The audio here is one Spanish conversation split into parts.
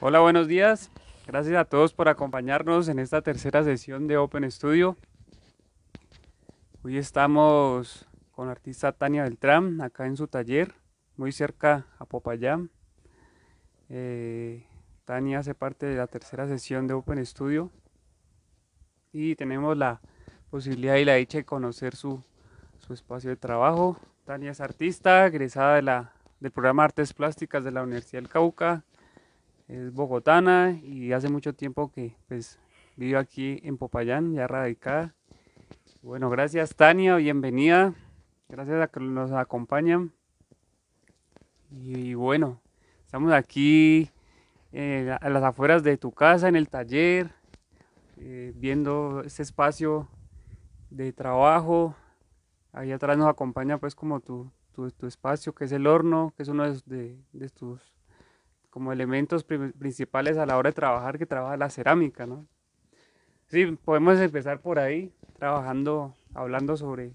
Hola, buenos días. Gracias a todos por acompañarnos en esta tercera sesión de Open Studio. Hoy estamos con la artista Tania Beltrán, acá en su taller, muy cerca a Popayán. Eh, Tania hace parte de la tercera sesión de Open Studio y tenemos la posibilidad y la dicha de conocer su, su espacio de trabajo. Tania es artista, egresada de la del programa Artes Plásticas de la Universidad del Cauca. Es bogotana y hace mucho tiempo que pues, vivo aquí en Popayán, ya radicada. Bueno, gracias Tania, bienvenida. Gracias a que nos acompañan. Y, bueno, estamos aquí eh, a las afueras de tu casa, en el taller, eh, viendo este espacio de trabajo. Ahí atrás nos acompaña pues como tú, tu, espacio, que es el horno, que es uno de, de tus como elementos principales a la hora de trabajar, que trabaja la cerámica, ¿no? Sí, podemos empezar por ahí, trabajando, hablando sobre,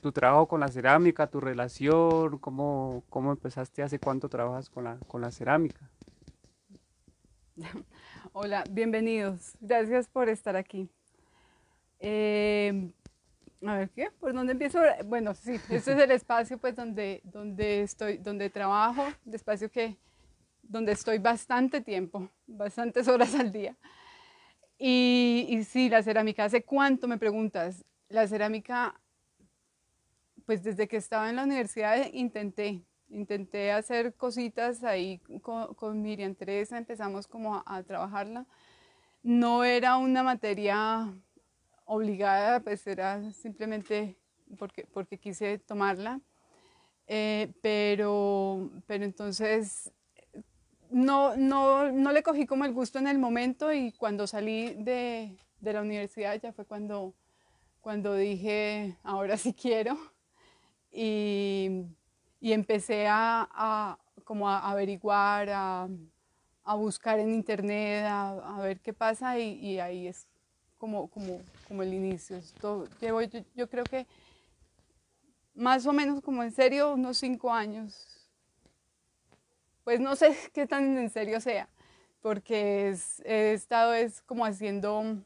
tu trabajo con la cerámica, tu relación, cómo, cómo empezaste, hace cuánto trabajas con la, cerámica. Hola, bienvenidos. Gracias por estar aquí. Eh, a ver, ¿qué? ¿Por dónde empiezo? Bueno, sí, este es el espacio pues donde, donde estoy, donde trabajo, el espacio que, donde estoy bastante tiempo, bastantes horas al día. Y, sí, la cerámica, ¿hace cuánto me preguntas? La cerámica, pues desde que estaba en la universidad eh, intenté, intenté hacer cositas ahí con, Miriam Teresa, empezamos como a trabajarla. No era una materia obligada, pues era simplemente porque, porque quise tomarla. Eh, pero, pero entonces no, no, le cogí como el gusto en el momento y cuando salí de, la universidad ya fue cuando, cuando dije, ahora sí quiero. Y, empecé a, como averiguar, a, buscar en internet, a, ver qué pasa y, ahí es como, como como el inicio. yo, creo que más o menos como en serio unos cinco años. Pues no sé qué tan en serio sea, porque he estado es como haciendo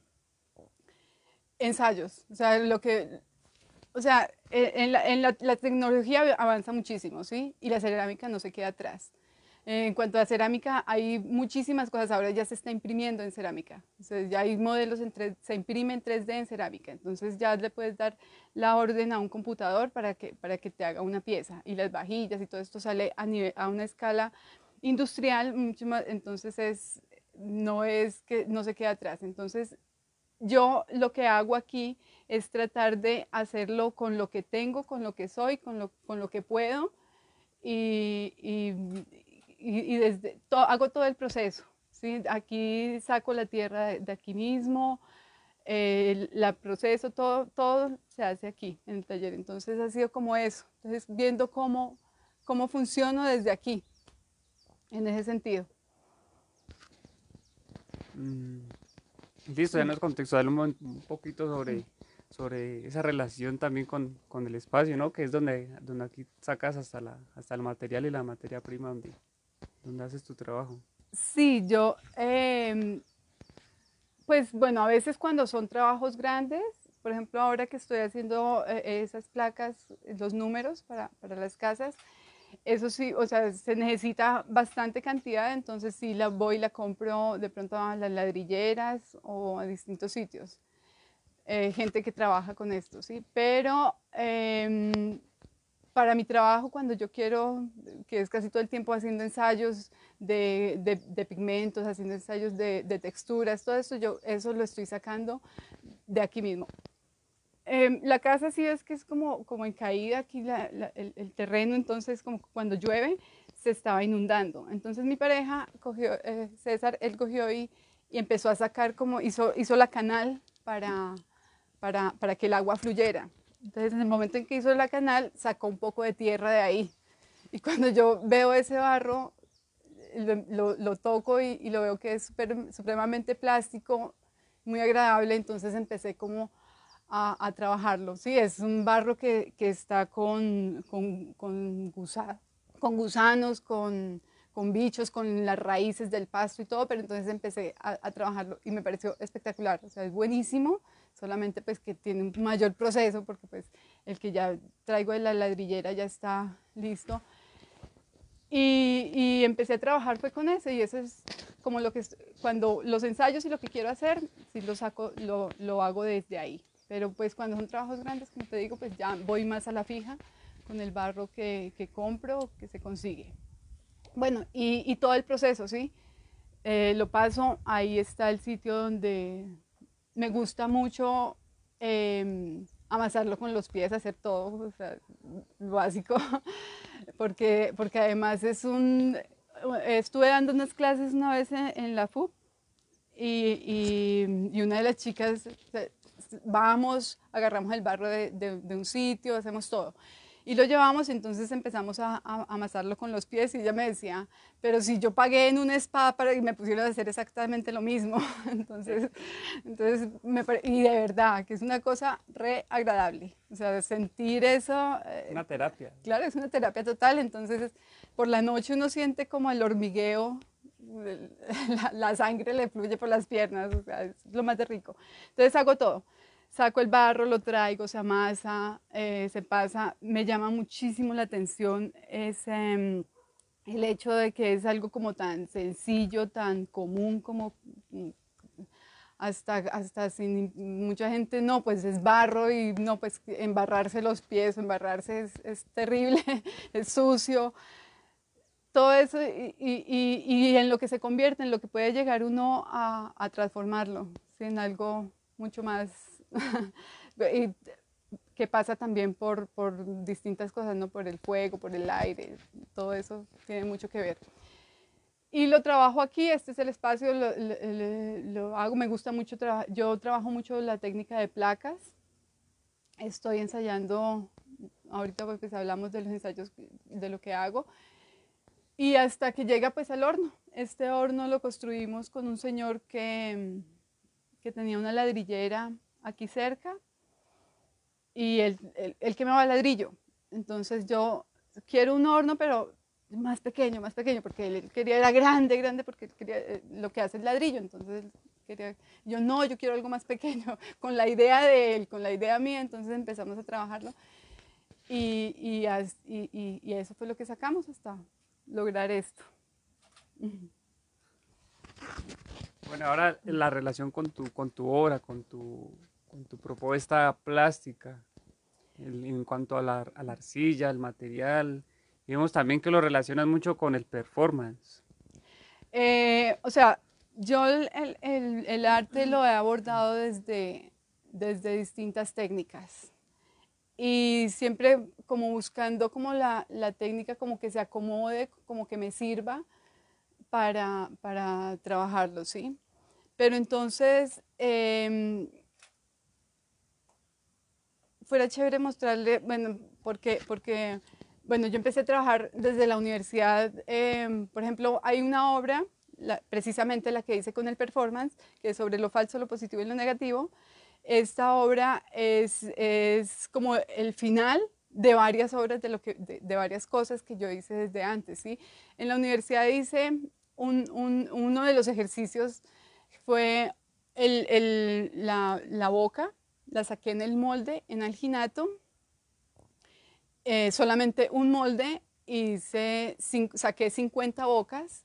ensayos. O sea, lo que, o sea, e, en, la, la tecnología avanza muchísimo, ¿sí? Y la cerámica no se queda atrás. Eh, en cuanto a cerámica, hay muchísimas cosas. Ahora ya se está imprimiendo en cerámica. Entonces ya hay modelos, en se imprime en 3D en cerámica. Entonces ya le puedes dar la orden a un computador para que, para que te haga una pieza. Y las vajillas y todo esto sale a, nivel, a una escala industrial. Mucho más, entonces es, no es que no se queda atrás. Entonces yo lo que hago aquí es tratar de hacerlo con lo que tengo, con lo que soy, con lo, con lo que puedo. y y, desde, hago todo el proceso. Aquí saco la tierra de, aquí mismo, la proceso, todo, todo se hace aquí en el taller. Entonces ha sido como eso, entonces viendo cómo, cómo funciono desde aquí, en ese sentido. Mm, listo, ya nos contextual un, poquito sobre... sobre esa relación también con, con, el espacio, ¿no? Que es donde, donde aquí sacas hasta, la, hasta el material y la materia prima donde, ¿Dónde haces tu trabajo. Sí, yo, em, pues bueno, a veces cuando son trabajos grandes, por ejemplo, ahora que estoy haciendo eh, esas placas, los números para, para, las casas, eso sí, o sea, se necesita bastante cantidad, entonces sí la voy y la compro de pronto a las ladrilleras o a distintos sitios. Eh, gente que trabaja con esto, sí, pero em, para mi trabajo cuando yo quiero, que es casi todo el tiempo haciendo ensayos de, de, pigmentos, haciendo ensayos de, de, texturas, todo eso, yo eso lo estoy sacando de aquí mismo. Em, la casa sí es que es como, como en caída aquí el, terreno, entonces como cuando llueve se estaba inundando. Entonces mi pareja cogió, eh, César, él cogió y, y, empezó a sacar como, hizo, hizo la canal para, para, para que el agua fluyera. Entonces, en el momento en que hizo la canal, sacó un poco de tierra de ahí. Y cuando yo veo ese barro, lo, lo, toco y, lo veo que es supremamente plástico, muy agradable, entonces empecé como a, a trabajarlo. Sí, es un barro que, que está con, con, con, con gusanos, con, con, bichos, con las raíces del pasto y todo, pero entonces empecé a, a trabajarlo y me pareció espectacular, o sea, es buenísimo solamente pues que tiene un mayor proceso porque pues el que ya traigo de la ladrillera ya está listo. Y, empecé a trabajar pues con ese, y ese es como lo que cuando los ensayos y lo que quiero hacer, si lo saco, lo, hago desde ahí. Pero pues cuando son trabajos grandes, como te digo, pues ya voy más a la fija con el barro que, que compro, que se consigue. Bueno, y, todo el proceso, ¿sí? Eh, lo paso, ahí está el sitio donde, me gusta mucho em, amasarlo con los pies, hacer todo, lo básico, porque, porque además es un... Estuve dando unas clases una vez en, la FUP y, una de las chicas, vamos, agarramos el barro de un sitio, hacemos todo. Y lo llevamos, entonces empezamos a, amasarlo con los pies y ella me decía, pero si yo pagué en un spa para, y me pusieron a hacer exactamente lo mismo. Entonces, entonces me, y de verdad, que es una cosa re agradable. O sea, sentir eso... Eh, una terapia. Claro, es una terapia total. Entonces, por la noche uno siente como el hormigueo la, la, sangre le fluye por las piernas, o sea, es lo más de rico. Entonces hago todo saco el barro, lo traigo, se amasa, eh, se pasa. Me llama muchísimo la atención ese, mm, el hecho de que es algo como tan sencillo, tan común como mm, hasta, hasta sin, mucha gente, no, pues es barro y no, pues embarrarse los pies, embarrarse es, terrible, es sucio. Todo eso y, en lo que se convierte, en lo que puede llegar uno a, a transformarlo, en algo mucho más que pasa también por, distintas cosas, ¿no? Por el fuego, por el aire, todo eso tiene mucho que ver. Y lo trabajo aquí, este es el espacio, lo, hago, me gusta mucho, yo trabajo mucho la técnica de placas, estoy ensayando, ahorita pues, pues hablamos de los ensayos, de lo que hago, y hasta que llega pues al horno. Este horno lo construimos con un señor que, que tenía una ladrillera aquí cerca, y el que me va quemaba ladrillo. Entonces yo quiero un horno, pero más pequeño, más pequeño, porque él quería, era grande, grande, porque quería, eh, lo que hace es ladrillo, entonces yo no, yo quiero algo más pequeño, con la idea de él, con la idea mía, entonces empezamos a trabajarlo y, y, eso fue lo que sacamos hasta lograr esto. Bueno, ahora la relación con tu, con tu obra, con tu, con tu propuesta plástica en cuanto a la, arcilla, al material. Vemos también que lo relacionas mucho con el performance. Eh, o sea, yo el, el, el, arte lo he abordado desde, desde distintas técnicas y siempre como buscando como la, la técnica como que se acomode, como que me sirva para, para trabajarlo, ¿sí? Pero entonces... Em, fue chévere mostrarle, bueno, porque, porque bueno, yo empecé a trabajar desde la universidad, em, por ejemplo, hay una obra, precisamente la que hice con el performance, que es sobre lo falso, lo positivo y lo negativo. Esta obra es, es como el final de varias obras, de, lo que, de, varias cosas que yo hice desde antes. ¿sí? En la universidad hice un, un, uno de los ejercicios, fue el, el, la, la boca, la saqué en el molde, en alginato, eh, solamente un molde, hice, saqué 50 bocas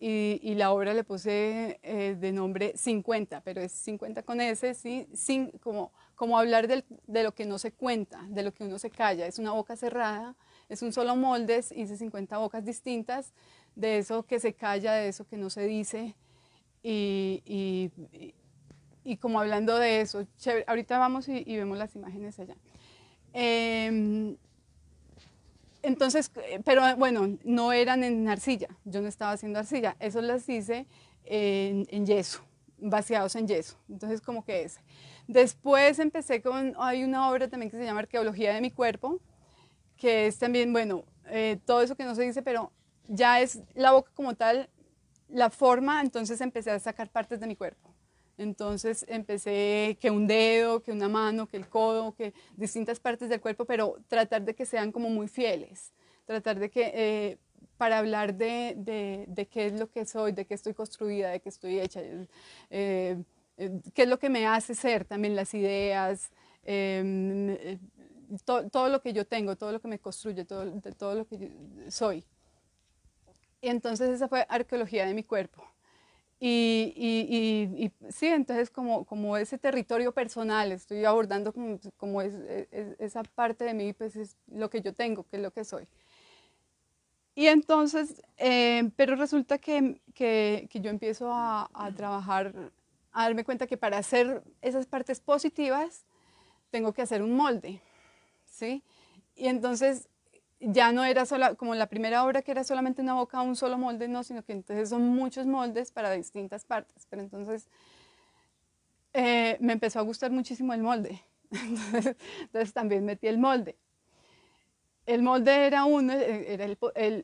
y, la obra le puse eh, de nombre 50, pero es 50 con S, ¿sí? Sin, como, como hablar de lo que no se cuenta, de lo que uno se calla, es una boca cerrada, es un solo molde, hice 50 bocas distintas, de eso que se calla, de eso que no se dice. y, y como hablando de eso, ahorita vamos y, vemos las imágenes allá. Em, entonces, eh, pero bueno, no eran en arcilla, yo no estaba haciendo arcilla, eso las hice en, yeso, vaciados en yeso, entonces como que es. Después empecé con, hay una obra también que se llama Arqueología de mi cuerpo, que es también, bueno, eh, todo eso que no se dice, pero ya es la boca como tal, la forma, entonces empecé a sacar partes de mi cuerpo. Entonces empecé que un dedo, que una mano, que el codo, que distintas partes del cuerpo, pero tratar de que sean como muy fieles, tratar de que eh, para hablar de, qué es lo que soy, de qué estoy construida, de qué estoy hecha, eh, eh, qué es lo que me hace ser, también las ideas, em, todo lo que yo tengo, todo lo que me construye, todo, todo lo que soy. Y entonces esa fue arqueología de mi cuerpo. Y, sí, entonces como, ese territorio personal, estoy abordando como, e, es, esa parte de mí, pues es lo que yo tengo, que es lo que soy. Y entonces, eh, pero resulta que, que, yo empiezo a, a, trabajar, a darme cuenta que para hacer esas partes positivas, tengo que hacer un molde, ¿sí? Y entonces ya no era sola, como la primera obra que era solamente una boca, un solo molde, no, sino que entonces son muchos moldes para distintas partes. Pero entonces eh, me empezó a gustar muchísimo el molde. Entonces, también metí el molde. El molde era uno, eh, era el,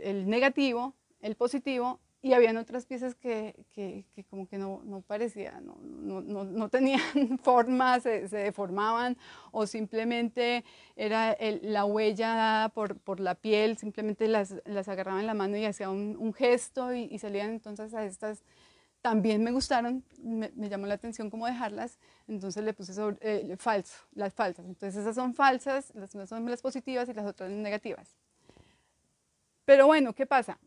el negativo, el positivo y habían otras piezas que, que, como que no, no parecían, no, no, no, tenían forma, se, deformaban o simplemente era la huella dada por, por, la piel, simplemente las, las agarraba en la mano y hacía un, gesto y, salían entonces a estas. También me gustaron, me, llamó la atención cómo dejarlas, entonces le puse sobre, eh, falso, las falsas. Entonces esas son falsas, las unas son las positivas y las otras negativas. Pero bueno, ¿qué pasa?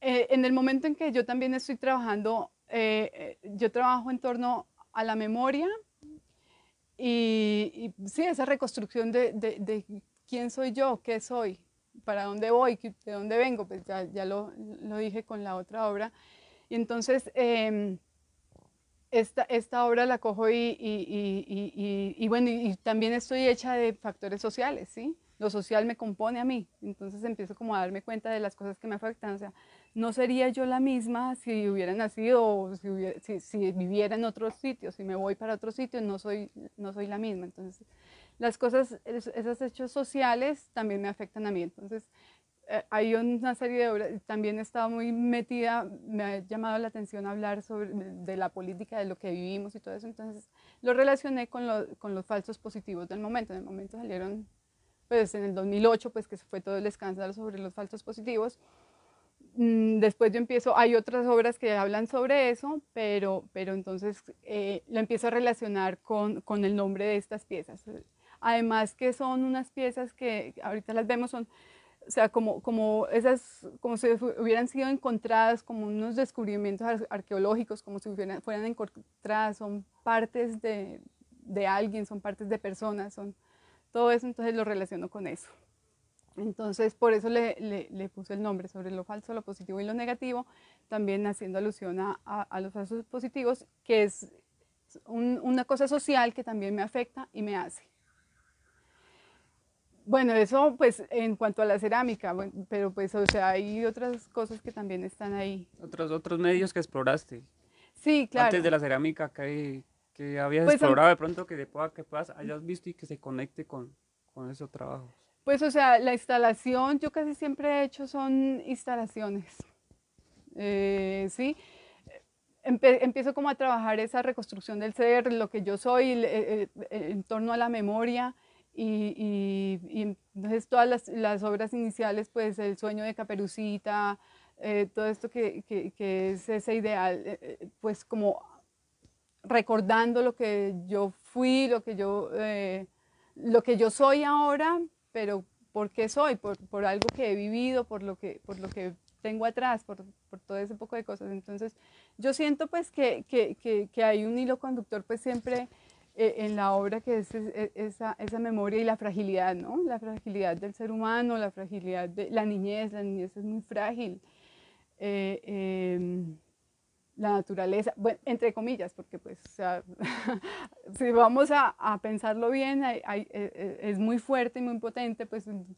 Eh, en el momento en que yo también estoy trabajando, eh, eh, yo trabajo en torno a la memoria y, sí, esa reconstrucción de, quién soy yo, qué soy, para dónde voy, de dónde vengo, pues ya, ya lo, lo, dije con la otra obra. Y entonces, em, esta, esta, obra la cojo y, y, y bueno, y, también estoy hecha de factores sociales, ¿sí? Lo social me compone a mí, entonces empiezo como a darme cuenta de las cosas que me afectan, o sea, no sería yo la misma si hubiera nacido o si, si, viviera en otro sitio, si me voy para otro sitio, no soy, no soy la misma. Entonces, las cosas, esos hechos sociales también me afectan a mí. Entonces, eh, hay una serie de obras, también he estado muy metida, me ha llamado la atención hablar sobre de la política, de lo que vivimos y todo eso. Entonces, lo relacioné con, con los falsos positivos del momento. En el momento salieron, pues en el 2008, pues que fue todo el escándalo sobre los falsos positivos. Mm, después yo empiezo, hay otras obras que hablan sobre eso, pero, pero entonces eh, lo empiezo a relacionar con, con, el nombre de estas piezas. Además que son unas piezas que ahorita las vemos, son, o sea, como, como, esas, como si hubieran sido encontradas, como unos descubrimientos arqueológicos, como si fueran encontradas, son partes de, de alguien, son partes de personas, son todo eso, entonces lo relaciono con eso. Entonces, por eso le, puse el nombre sobre lo falso, lo positivo y lo negativo, también haciendo alusión a, los falsos positivos, que es una cosa social que también me afecta y me hace. Bueno, eso pues en cuanto a la cerámica, pero pues o sea, hay otras cosas que también están ahí. Otros, otros medios que exploraste. Sí, claro. Antes de la cerámica, que, que habías pues, explorado de pronto que, de que puedas, hayas visto y que se conecte con, con esos trabajos? Pues o sea, la instalación, yo casi siempre he hecho son instalaciones, eh, ¿sí? empiezo como a trabajar esa reconstrucción del ser, lo que yo soy, eh, eh, en torno a la memoria, y, entonces todas las, obras iniciales, pues el sueño de Caperucita, todo esto que, que, es ese ideal, pues como recordando lo que yo fui, lo que yo, lo que yo soy ahora, pero por qué soy, por, algo que he vivido, por lo que, por lo que tengo atrás, por, todo ese poco de cosas. Entonces, yo siento pues que, hay un hilo conductor pues siempre eh, en la obra que es, esa, memoria y la fragilidad, ¿no? La fragilidad del ser humano, la fragilidad de la niñez, la niñez es muy frágil. Eh, em, la naturaleza, bueno, entre comillas, porque pues o sea, si vamos a, pensarlo bien, e, e, es muy fuerte y muy potente, pues en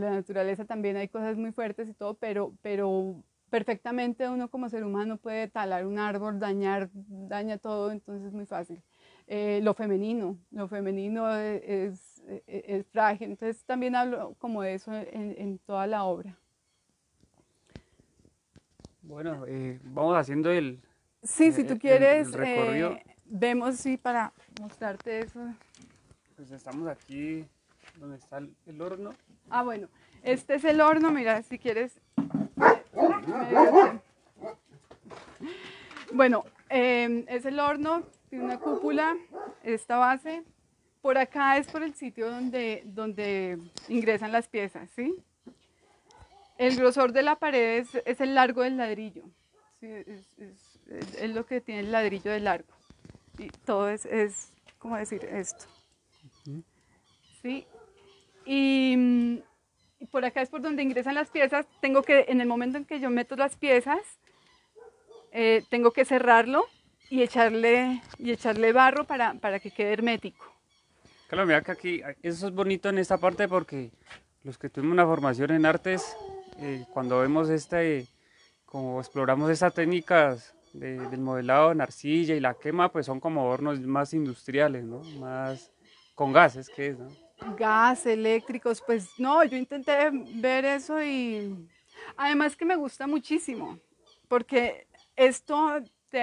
la naturaleza también hay cosas muy fuertes y todo, pero, pero perfectamente uno como ser humano puede talar un árbol, dañar, daña todo, entonces es muy fácil. Eh, lo femenino, lo femenino e, es, es, frágil, entonces también hablo como de eso en toda la obra. Bueno, eh, vamos haciendo el... Sí, si eh, tú quieres, eh, vemos sí, para mostrarte eso. Pues estamos aquí donde está el, horno. Ah, bueno, este es el horno, mira, si quieres... Bueno, em, es el horno, tiene una cúpula, esta base. Por acá es por el sitio donde, donde ingresan las piezas, ¿sí? El grosor de la pared es, el largo del ladrillo. es, lo que tiene el ladrillo de largo. Y todo es, ¿cómo decir esto? Sí. Y, por acá es por donde ingresan las piezas. Tengo que, en el momento en que yo meto las piezas, eh, tengo que cerrarlo y echarle, y echarle barro para, para que quede hermético. Claro, mira que aquí, eso es bonito en esta parte porque los que tuvimos una formación en artes eh, cuando vemos este, como exploramos estas técnicas del modelado en arcilla y la quema, pues son como hornos más industriales, ¿no? Más con gases, que es, no? Gas, eléctricos, pues no, yo intenté ver eso y además que me gusta muchísimo, porque esto te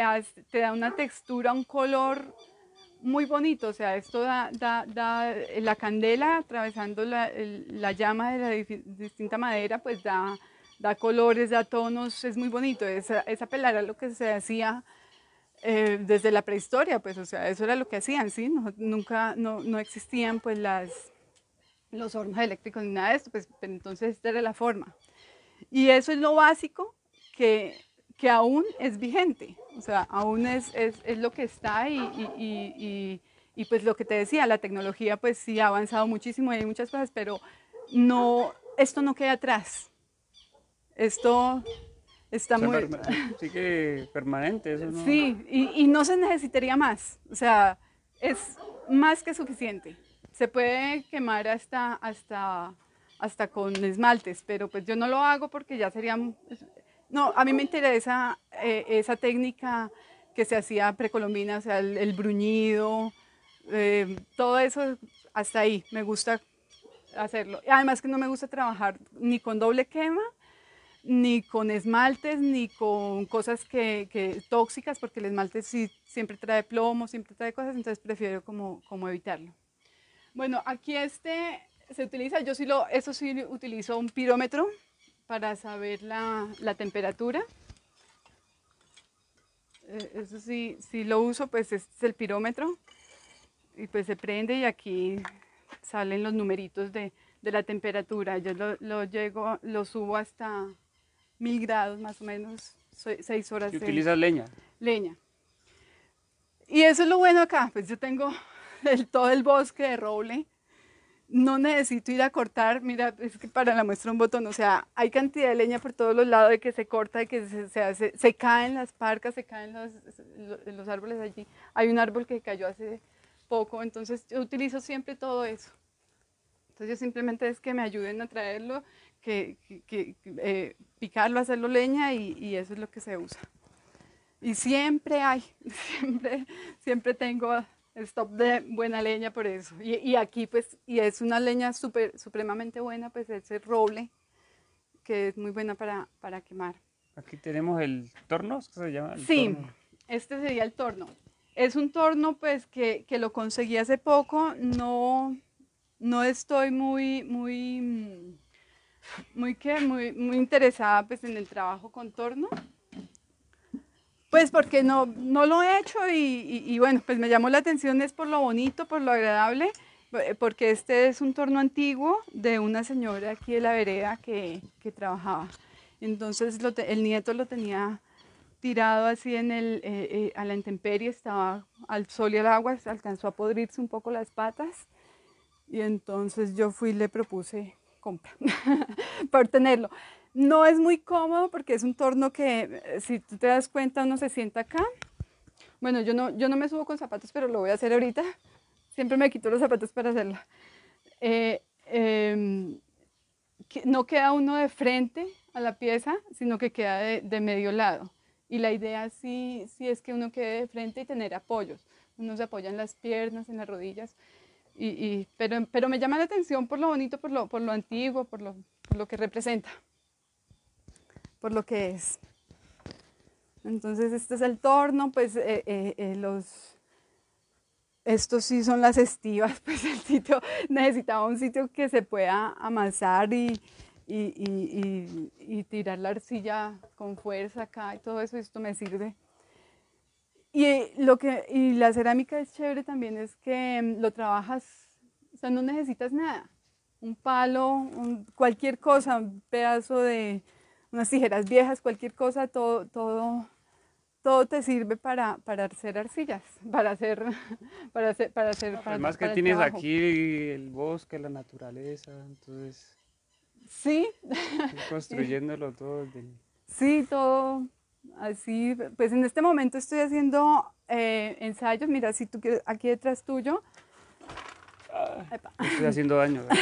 da una textura, un color muy bonito, o sea, esto da, da, da eh, la candela atravesando la, la llama de la distinta madera, pues da, da colores, da tonos, es muy bonito, esa esa lo que se hacía eh, desde la prehistoria, pues, o sea, eso era lo que hacían, ¿sí? nunca, no, existían, pues, las, los hornos eléctricos ni nada de esto, pues, entonces esta era la forma. Y eso es lo básico que que aún es vigente, o sea, aún es, lo que está y, pues lo que te decía, la tecnología pues sí ha avanzado muchísimo y hay muchas cosas, pero no, esto no queda atrás, esto está muy... Sí que permanente, Sí, y, no se necesitaría más, o sea, es más que suficiente, se puede quemar hasta... hasta hasta con esmaltes, pero pues yo no lo hago porque ya sería no, a mí me interesa eh, esa técnica que se hacía precolombina, o sea, el, bruñido, eh, todo eso hasta ahí, me gusta hacerlo. Además que no me gusta trabajar ni con doble quema, ni con esmaltes, ni con cosas que, tóxicas, porque el esmalte siempre trae plomo, siempre trae cosas, entonces prefiero como, evitarlo. Bueno, aquí este se utiliza, yo sí lo, eso sí utilizo un pirómetro, para saber la, temperatura. Eh, eso sí, si lo uso, pues es el pirómetro y pues se prende y aquí salen los numeritos de, la temperatura. Yo lo, lo, llego, lo subo hasta mil grados más o menos, seis horas. ¿Y utilizas leña? Leña. Y eso es lo bueno acá, pues yo tengo todo el bosque de roble no necesito ir a cortar, mira, es que para la muestra un botón, o sea, hay cantidad de leña por todos los lados, de que se corta, de que se, hace, caen las parcas, se caen los, árboles allí. Hay un árbol que cayó hace poco, entonces yo utilizo siempre todo eso. Entonces yo simplemente es que me ayuden a traerlo, que, eh, picarlo, hacerlo leña y, y eso es lo que se usa. Y siempre hay, siempre, siempre tengo Stop de buena leña por eso. Y, aquí pues, y es una leña super, supremamente buena, pues ese roble, que es muy buena para, para quemar. Aquí tenemos el torno, ¿qué se llama? sí, este sería el torno. Es un torno pues que, que lo conseguí hace poco, no, no estoy muy, muy, mm, muy, que muy, muy interesada pues en el trabajo con torno pues porque no, no lo he hecho y, bueno, pues me llamó la atención, es por lo bonito, por lo agradable, eh, porque este es un torno antiguo de una señora aquí de la vereda que, que trabajaba. Entonces el nieto lo tenía tirado así en el, eh, eh, a la intemperie, estaba al sol y al agua, alcanzó a podrirse un poco las patas y entonces yo fui y le propuse compra por tenerlo. No es muy cómodo porque es un torno que, eh, si tú te das cuenta, uno se sienta acá. Bueno, yo no, yo no me subo con zapatos, pero lo voy a hacer ahorita. Siempre me quito los zapatos para hacerlo. Eh, em, no queda uno de frente a la pieza, sino que queda de, medio lado. Y la idea sí, es que uno quede de frente y tener apoyos. Uno se apoya en las piernas, en las rodillas. pero, me llama la atención por lo bonito, por lo, antiguo, por lo que representa por lo que es. Entonces este es el torno, pues eh, eh, eh, los, estos sí son las estivas, pues el sitio necesitaba un sitio que se pueda amasar y, y, y, tirar la arcilla con fuerza acá y todo eso, esto me sirve. Y, lo que, y la cerámica es chévere también, es que mm, lo trabajas, o sea, no necesitas nada, un palo, cualquier cosa, un pedazo de, unas tijeras viejas, cualquier cosa, todo, todo, todo te sirve para, hacer arcillas, para hacer, para hacer, para hacer. además que tienes aquí el bosque, la naturaleza, entonces. Sí. Construyéndolo todo. Sí, todo así. Pues en este momento estoy haciendo eh, ensayos. Mira, si tú quieres, aquí detrás tuyo. Ah, estoy haciendo daño.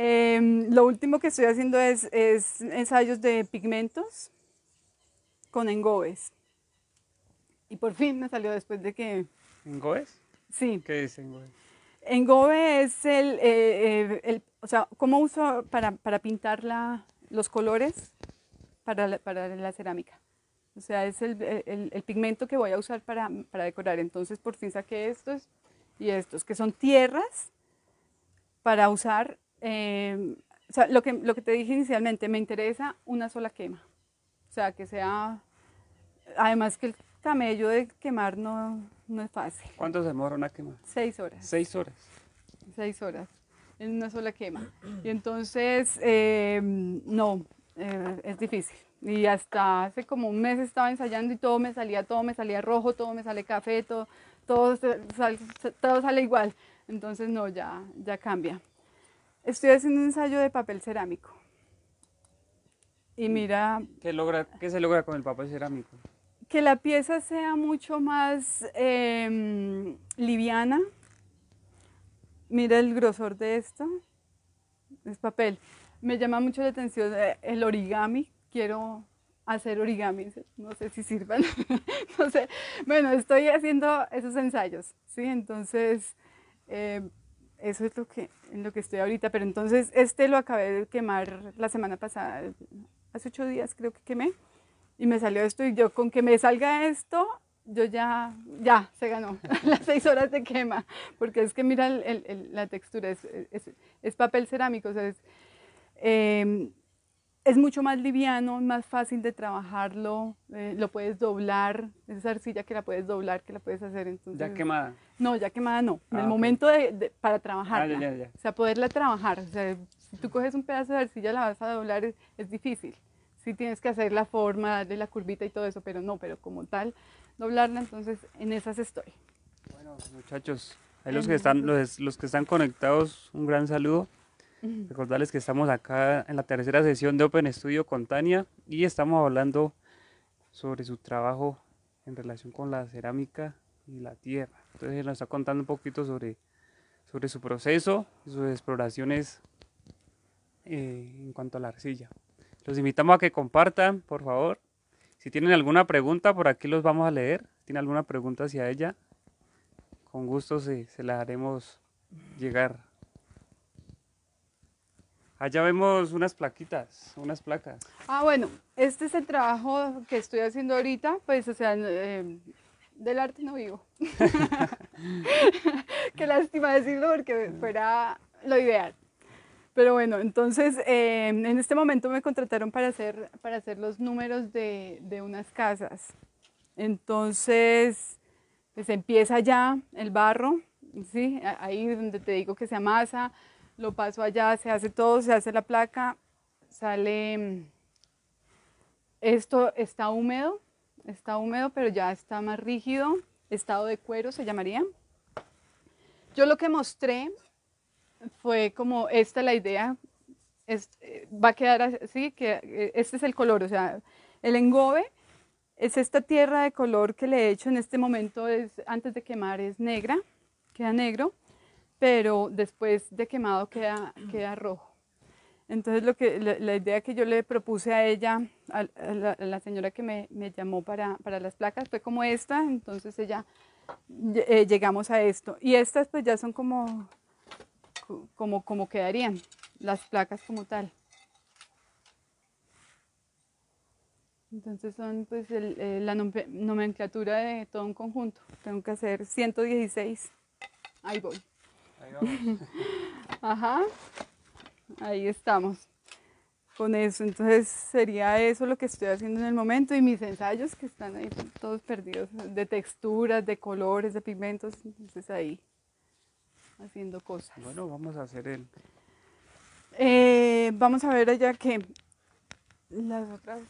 Em, lo último que estoy haciendo es, ensayos de pigmentos con engobes. Y por fin me salió después de que... ¿Engobes? Sí. ¿Qué es engobes? Engobe es el, eh, eh, el, o sea, cómo uso para, para pintar la, los colores para la, para la, cerámica. O sea, es el, el, el pigmento que voy a usar para, para, decorar. Entonces, por fin saqué estos y estos, que son tierras para usar Em, lo, que, lo que te dije inicialmente, me interesa una sola quema. O sea, que sea, además que el camello de quemar no, no es fácil. ¿Cuánto se demora una quema? Seis horas. Seis horas. Seis horas, en una sola quema. Y entonces, em, no, em, es difícil. Y hasta hace como un mes estaba ensayando y todo me salía, todo me salía rojo, todo me sale café, todo, todo, sale, todo sale igual. Entonces, no, ya, ya cambia. Estoy haciendo un ensayo de papel cerámico. Y mm. mira... ¿Qué, logra, se logra con el papel cerámico? Que la pieza sea mucho más em, liviana. Mira el grosor de esto. Es papel. Me llama mucho la atención eh, el origami. Quiero hacer origami, no sé si sirvan, no sé. Bueno, estoy haciendo esos ensayos, ¿sí? Entonces, em, eso es lo que, en lo que estoy ahorita. Pero entonces este lo acabé de quemar la semana pasada, hace ocho días creo que quemé, y me salió esto y yo con que me salga esto, yo ya, ya, se ganó. Las seis horas de quema, porque es que mira el, la textura, es, es, papel cerámico, o sea, es, em, es mucho más liviano, más fácil de trabajarlo, eh, lo puedes doblar, esa arcilla que la puedes doblar, que la puedes hacer entonces. ¿Ya quemada? No, ya quemada no, en ah, el momento de, para trabajarla, ah, o sea, poderla trabajar, o sea, si tú coges un pedazo de arcilla la vas a doblar es, difícil, sí tienes que hacer la forma, darle la curvita y todo eso, pero no, pero como tal, doblarla, entonces en esas estoy. Bueno, muchachos, a los que están, los que están conectados, un gran saludo. Recordarles que estamos acá en la tercera sesión de Open Studio con Tania y estamos hablando sobre su trabajo en relación con la cerámica y la tierra. Entonces nos está contando un poquito sobre, sobre su proceso y sus exploraciones eh, en cuanto a la arcilla. Los invitamos a que compartan, por favor. Si tienen alguna pregunta, por aquí los vamos a leer. Si tienen alguna pregunta hacia ella, con gusto se, se la haremos llegar. Allá vemos unas plaquitas, unas placas. Ah, bueno, este es el trabajo que estoy haciendo ahorita, pues, o sea, eh, del arte no vivo. Qué lástima decirlo porque fuera lo ideal. Pero bueno, entonces eh, en este momento me contrataron para hacer, para hacer los números de, unas casas. Entonces, pues empieza ya el barro, ¿sí? ahí donde te digo que se amasa, lo paso allá, se hace todo, se hace la placa, sale, mm, esto está húmedo, está húmedo, pero ya está más rígido, estado de cuero se llamaría. Yo lo que mostré fue como esta la idea, eh, va a quedar así, que eh, este es el color, o sea, el engobe es esta tierra de color que le he hecho en este momento, es, antes de quemar es negra, queda negro pero después de quemado queda, mm. queda rojo. Entonces lo que, la, idea que yo le propuse a ella, a, la, señora que me, llamó para, las placas, fue como esta, entonces ella eh, llegamos a esto. Y estas pues ya son como, como, quedarían las placas como tal. Entonces son pues eh, la nomenclatura de todo un conjunto. Tengo que hacer 116. Ahí voy. Ajá. Ahí estamos con eso. Entonces sería eso lo que estoy haciendo en el momento y mis ensayos que están ahí todos perdidos de texturas, de colores, de pigmentos. Entonces ahí haciendo cosas. Bueno, vamos a hacer el... Eh, vamos a ver allá que las otras...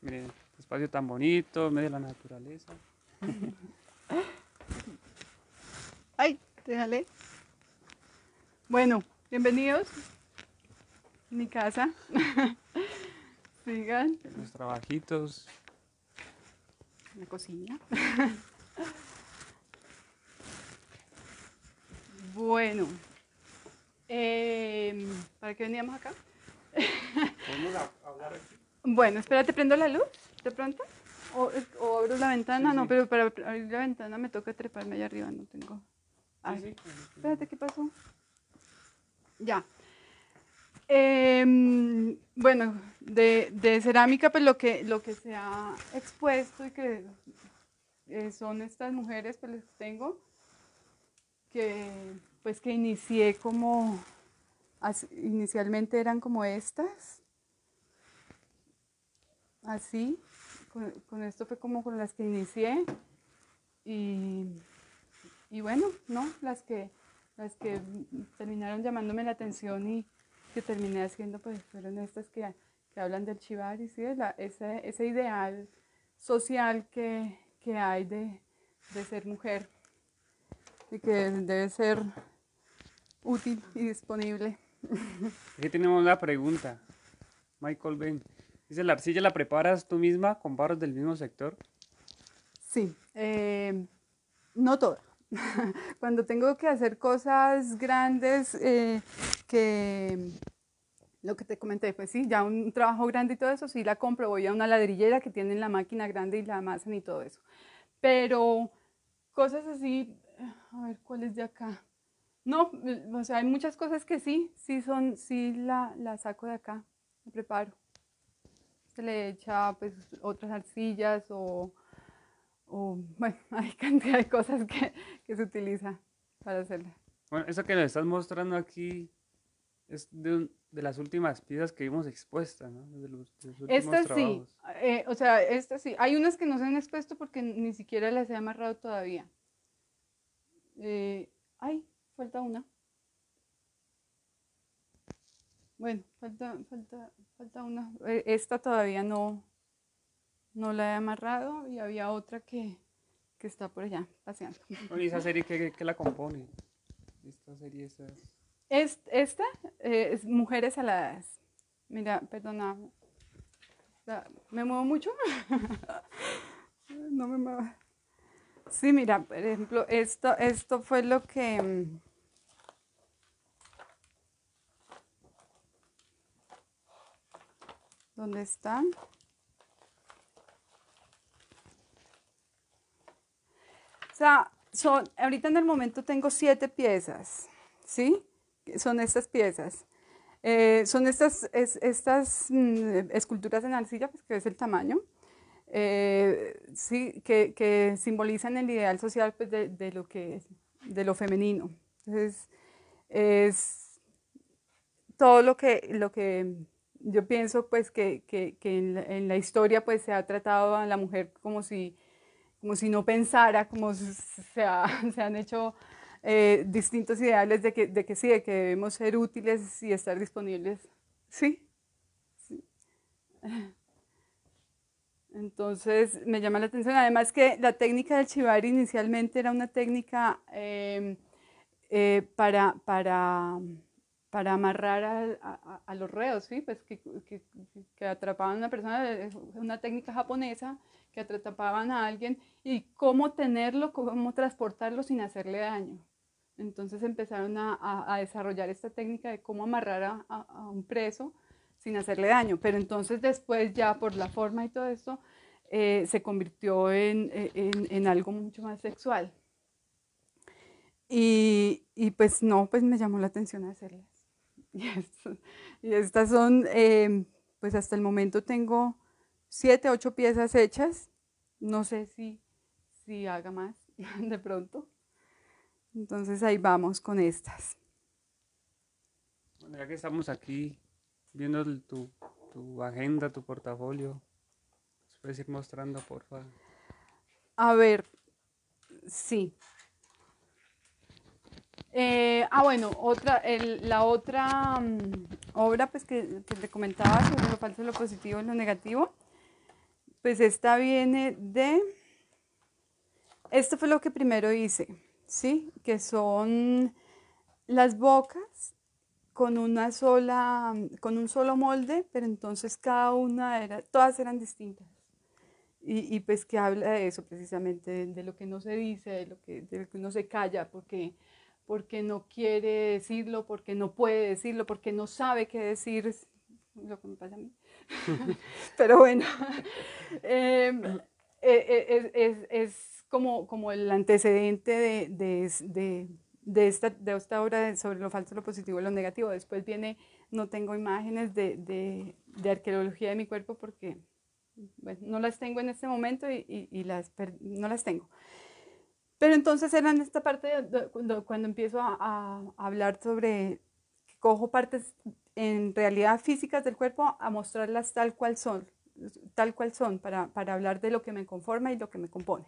Miren, este espacio tan bonito, medio de la naturaleza. ¡Ay! Te Bueno, bienvenidos. Mi casa. Los trabajitos. La cocina. bueno. Em, ¿Para qué veníamos acá? hablar Bueno, espérate, prendo la luz de pronto. O, abro la ventana, no, pero para abrir la ventana me toca treparme allá arriba, no tengo. A ah, espérate, ¿qué pasó? Ya. Em, bueno, de, cerámica, pues lo que, lo que se ha expuesto y que eh, son estas mujeres, pues les tengo, que pues que inicié como, inicialmente eran como estas, así, con, con esto fue como con las que inicié y y bueno, ¿no? Las que, las que terminaron llamándome la atención y que terminé haciendo, pues fueron estas que, hablan del chivar y ese, ese, ideal social que, hay de, ser mujer y que debe ser útil y disponible. Aquí tenemos una pregunta. Michael Ben. Dice, ¿la arcilla la preparas tú misma con barros del mismo sector? Sí, eh, no todo cuando tengo que hacer cosas grandes eh, que lo que te comenté, pues sí, ya un trabajo grande y todo eso, sí la compro, voy a una ladrillera que tienen la máquina grande y la amasan y todo eso. Pero cosas así, a ver, ¿cuál es de acá? No, o sea, hay muchas cosas que sí, sí son, sí la, la saco de acá, me preparo. Se le echa pues otras arcillas o o bueno, hay cantidad de cosas que, se utiliza para hacerla. Bueno, eso que nos estás mostrando aquí es de, las últimas piezas que vimos expuestas, ¿no? De los, estas sí, eh, o sea, estas sí. Hay unas que no se han expuesto porque ni siquiera las he amarrado todavía. Eh, ay, falta una. Bueno, falta, falta, falta una. Eh, esta todavía no, no la he amarrado y había otra que, está por allá paseando. ¿Y esa serie qué la compone? Esta serie, esa... Es, esta eh, es Mujeres Aladas. Mira, perdona, ¿me muevo mucho? no me muevo. Sí, mira, por ejemplo, esto, esto fue lo que... Mm, ¿Dónde está? O sea, son, ahorita en el momento tengo siete piezas, ¿sí? Son estas piezas. Eh, son estas, es, estas mm, esculturas en arcilla, pues, que es el tamaño, eh, sí, que, que, simbolizan el ideal social pues, de, lo que, de lo femenino. Entonces, es todo lo que, lo que yo pienso pues, que, que, en, la, en, la, historia pues, se ha tratado a la mujer como si como si no pensara, como se, se han hecho eh, distintos ideales de que, de que sí, de que debemos ser útiles y estar disponibles. Sí. Entonces me llama la atención, además que la técnica del chivar inicialmente era una técnica em, eh, para, para para amarrar a, los reos, ¿sí? pues que, atrapaban a una persona, una técnica japonesa, que atrapaban a alguien y cómo tenerlo, cómo transportarlo sin hacerle daño. Entonces empezaron a, desarrollar esta técnica de cómo amarrar a un preso sin hacerle daño. Pero entonces después ya por la forma y todo esto, eh, se convirtió eh, en, algo mucho más sexual. Y, pues no, pues me llamó la atención hacerle. Y, estas son, em, pues hasta el momento tengo siete, ocho piezas hechas. No sé si, si haga más de pronto. Entonces ahí vamos con estas. Bueno, ya que estamos aquí viendo tu, tu, agenda, tu portafolio, puedes ir mostrando, por favor? A ver, sí. Eh, ah, bueno, otra, la otra mm, obra pues, que, te comentaba sobre lo falso, lo positivo y lo negativo, pues esta viene de... Esto fue lo que primero hice, ¿sí? Que son las bocas con una sola, con un solo molde, pero entonces cada una era, todas eran distintas. Y, pues que habla de eso precisamente, de, lo que no se dice, de lo que, de lo que no se calla, porque porque no quiere decirlo, porque no puede decirlo, porque no sabe qué decir, lo que Pero bueno, em, e, e, e, es, como, el antecedente de, esta, obra sobre lo falso, lo positivo y lo negativo. Después viene No tengo imágenes de, arqueología de mi cuerpo porque no las tengo en este momento y, no las tengo. Pero entonces era en esta parte, cuando, cuando, empiezo a, hablar sobre, cojo partes en realidad físicas del cuerpo a mostrarlas tal cual son, tal cual son, para, para hablar de lo que me conforma y lo que me compone.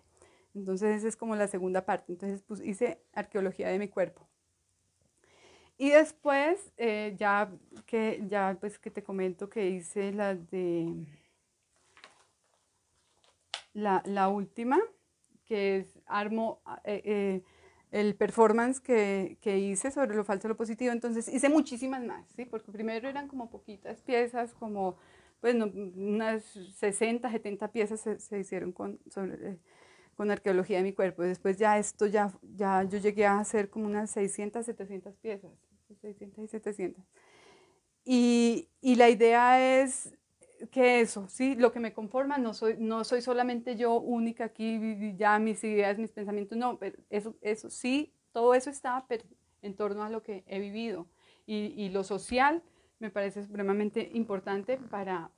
Entonces esa es como la segunda parte. Entonces pues, hice arqueología de mi cuerpo. Y después, eh, ya, que, ya pues que te comento que hice la de la última, que es armo ah, eh, eh, el performance que, que, hice sobre lo falso y lo positivo. Entonces hice muchísimas más, ¿sí? porque primero eran como poquitas piezas, como pues, unas 60, 70 piezas se, se hicieron con, eh, con arqueología de mi cuerpo. Después ya esto, ya, ya yo llegué a hacer como unas 600, 700 piezas, y 700. Y, y la idea es que eso, sí, lo que me conforma, no soy, no soy solamente yo única aquí, ya mis ideas, mis pensamientos, no, pero eso, sí, todo eso está en torno a lo que he vivido. Y, lo social me parece supremamente importante para,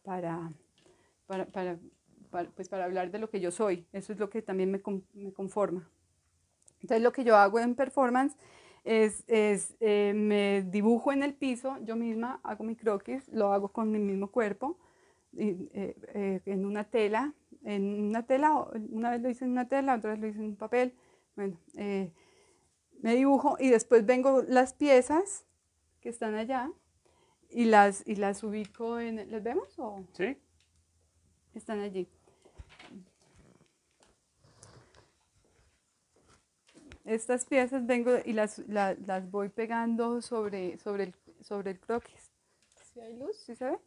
pues, para, hablar de lo que yo soy, eso es lo que también me, conforma. Entonces lo que yo hago en performance es, eh, me dibujo en el piso, yo misma hago mi croquis, lo hago con mi mismo cuerpo, eh, eh, en una tela, en una tela, una vez lo hice en una tela, otra vez lo hice en un papel, bueno, eh, me dibujo y después vengo las piezas que están allá y las, y las ubico en, ¿las vemos o? Sí. Están allí. Estas piezas vengo y las, voy pegando sobre, sobre, el, sobre el croquis. ¿Si hay luz? ¿Sí se ve?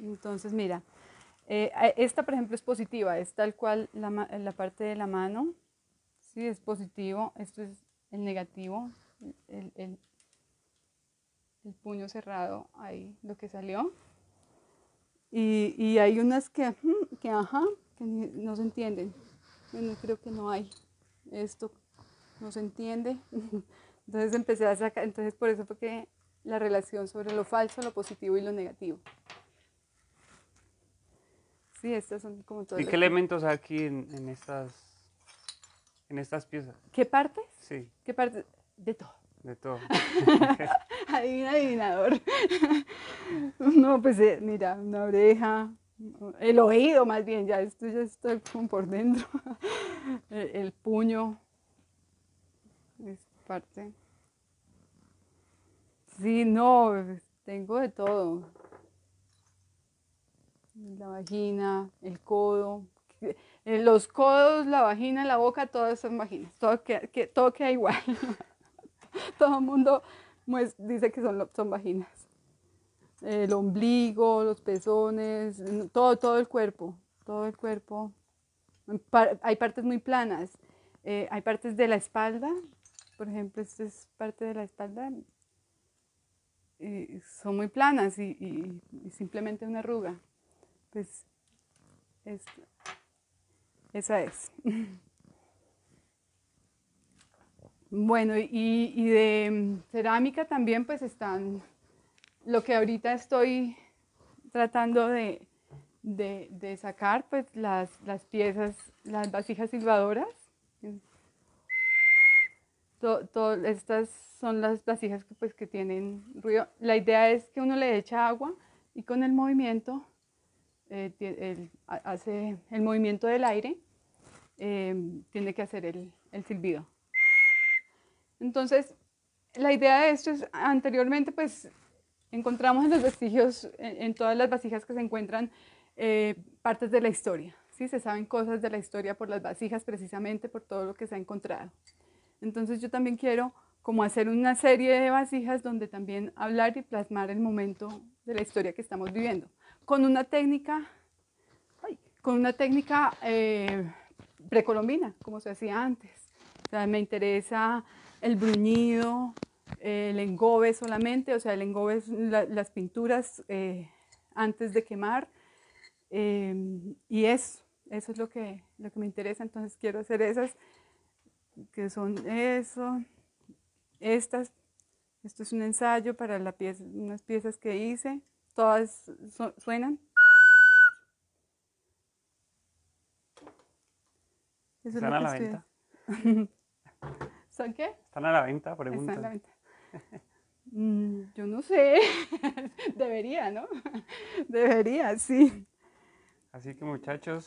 Entonces, mira, eh, esta, por ejemplo, es positiva, es tal cual la, la, parte de la mano, sí, es positivo, esto es el negativo, el, puño cerrado, ahí lo que salió. Y, hay unas que, mm, que, ajá, que no se entienden. creo que no hay. Esto no se entiende. Entonces empecé a sacar, entonces por eso fue que la relación sobre lo falso, lo positivo y lo negativo. ¿Y qué elementos hay aquí en, estas, en estas piezas? ¿Qué partes? Sí. ¿Qué partes? De todo. De todo. Adivina, adivinador. no, pues eh, mira, una oreja, el oído más bien, ya esto ya está como por dentro. el, puño es parte. Sí, no, tengo de todo la vagina, el codo, eh, los codos, la vagina, la boca, todas son vaginas, todo queda, igual. todo el mundo dice que son, son vaginas. El ombligo, los pezones, todo, todo el cuerpo, todo el cuerpo. Hay partes muy planas, eh, hay partes de la espalda, por ejemplo, esta es parte de la espalda, eh, son muy planas y simplemente una arruga pues es, esa es. Bueno, y, de cerámica también pues están lo que ahorita estoy tratando de, sacar, pues las, piezas, las vasijas silbadoras. Todas estas son las vasijas pues, que tienen ruido. La idea es que uno le echa agua y con el movimiento eh, hace el movimiento del aire, eh, tiene que hacer el, silbido. Entonces, la idea de esto es, anteriormente, pues, encontramos en los vestigios, en, todas las vasijas que se encuentran, eh, partes de la historia. ¿sí? Se saben cosas de la historia por las vasijas, precisamente por todo lo que se ha encontrado. Entonces, yo también quiero como hacer una serie de vasijas donde también hablar y plasmar el momento de la historia que estamos viviendo con una técnica, con una técnica eh, precolombina, como se hacía antes. O sea, me interesa el bruñido, el engobe solamente, o sea, el engobe las pinturas eh, antes de quemar. Em, y eso, eso es lo que, lo que me interesa. Entonces quiero hacer esas, que son eso, estas. Esto es un ensayo para la unas piezas que hice todas suenan. Están a la venta. ¿Son qué? Están a la venta, pregunta. Mm, yo no sé. Debería, ¿no? Debería, sí. Así que muchachos,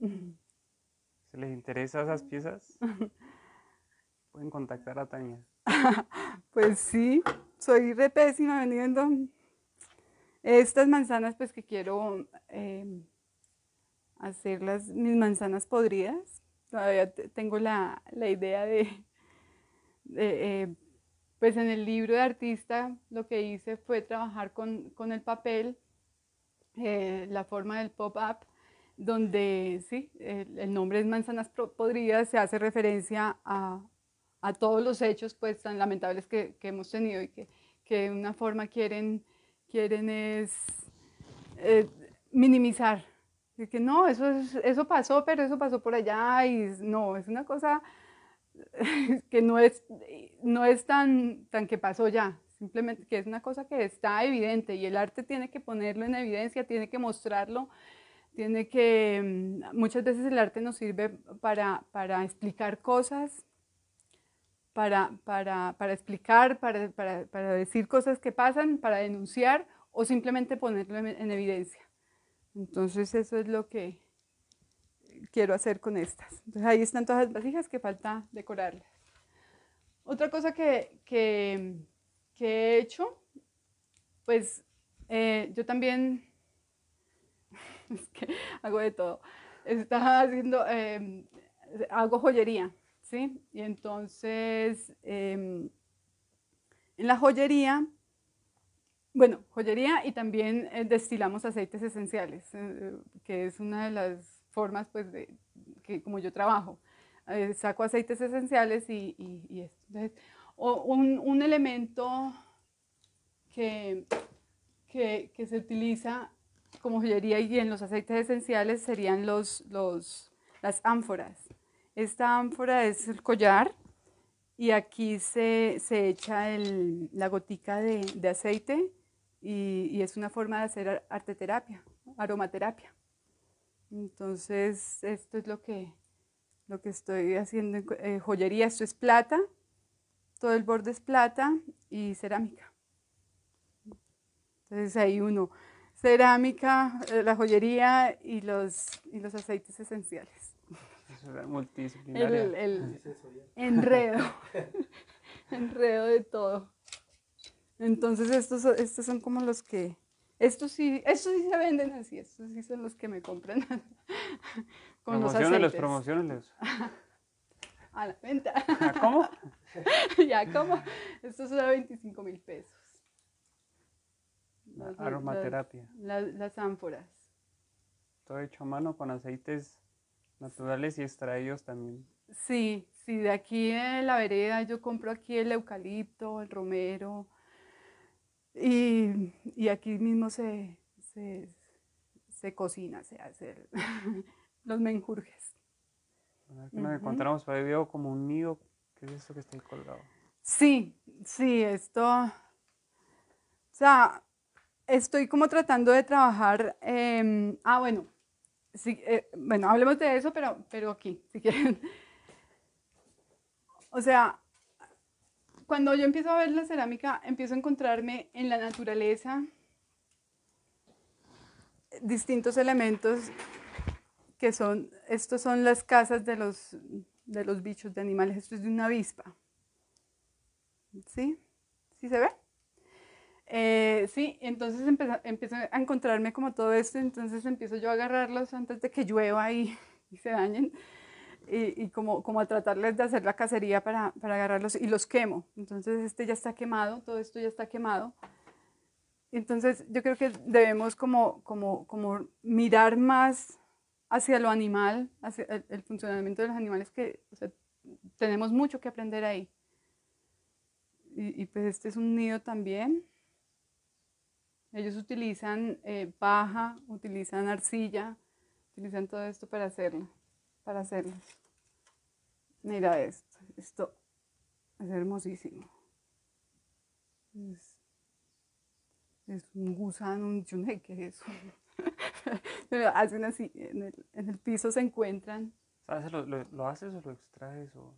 si les interesan esas piezas, pueden contactar a Tania. pues sí, soy re pésima vendiendo. Estas manzanas pues que quiero em, hacerlas, mis manzanas podridas. Todavía tengo la, idea de, eh, pues en el libro de artista lo que hice fue trabajar con, el papel, eh, la forma del pop-up, donde sí, el, nombre es Manzanas Podridas, se hace referencia a, todos los hechos pues tan lamentables que, hemos tenido y que, que de una forma quieren quieren es eh, minimizar. que no, eso, es, eso pasó, pero eso pasó por allá y no, es una cosa que no es, no es tan, tan que pasó ya, simplemente que es una cosa que está evidente y el arte tiene que ponerlo en evidencia, tiene que mostrarlo, tiene que, mm, muchas veces el arte nos sirve para, para explicar cosas para, explicar, para, decir cosas que pasan, para denunciar o simplemente ponerlo en, evidencia. Entonces eso es lo que quiero hacer con estas. Entonces ahí están todas las vasijas que falta decorarlas. Otra cosa que, he hecho, pues eh, yo también, es que hago de todo, estaba haciendo, eh, hago joyería. ¿sí? Y entonces, em, en la joyería, bueno, joyería y también eh, destilamos aceites esenciales, eh, que es una de las formas, pues, de, que como yo trabajo, eh, saco aceites esenciales y, esto. Entonces, o un, elemento que, se utiliza como joyería y en los aceites esenciales serían los, las ánforas. Esta ánfora es el collar y aquí se, echa la gotica de, aceite y, es una forma de hacer arteterapia, aromaterapia. Entonces, esto es lo que, lo que estoy haciendo en eh, joyería. Esto es plata, todo el borde es plata y cerámica. Entonces, ahí uno, cerámica, eh, la joyería y los, y los aceites esenciales multidisciplinaria. El, ah, enredo. enredo de todo. Entonces estos, estos son como los que... Estos sí, estos sí se venden así, estos sí son los que me compran. Con los aceites. promociones. A la venta. cómo? ya, ¿cómo? Estos son a 25 mil pesos. aromaterapia. Las, las ánforas. Todo hecho a mano con aceites naturales y extraídos también. Sí, sí, de aquí en la vereda yo compro aquí el eucalipto, el romero y, aquí mismo se, se, cocina, se hace los menjurjes. Ah, Nos encontramos por ahí veo como un nido, ¿qué es eso que está ahí colgado? Sí, sí, esto, o sea, estoy como tratando de trabajar, em, ah, bueno, eh, bueno, hablemos de eso, pero, pero aquí, si quieren. O sea, cuando yo empiezo a ver la cerámica, empiezo a encontrarme en la naturaleza distintos elementos que son, estos son las casas de los, de los bichos, de animales, esto es de una avispa. ¿Sí? ¿Sí se ve? Eh, sí, entonces empiezo a encontrarme como todo esto, entonces empiezo yo a agarrarlos antes de que llueva y, se dañen, y, como, como a tratarles de hacer la cacería para, para agarrarlos y los quemo. Entonces este ya está quemado, todo esto ya está quemado. Entonces yo creo que debemos como, como, como mirar más hacia lo animal, hacia el, funcionamiento de los animales, que tenemos mucho que aprender ahí. y pues este es un nido también. Ellos utilizan eh, paja, utilizan arcilla, utilizan todo esto para hacerlo, para hacerlos. Mira esto, esto es hermosísimo. Es, un gusano, un ¿qué es eso? hacen así, en el, en el, piso se encuentran. lo, lo, lo haces o lo extraes? O...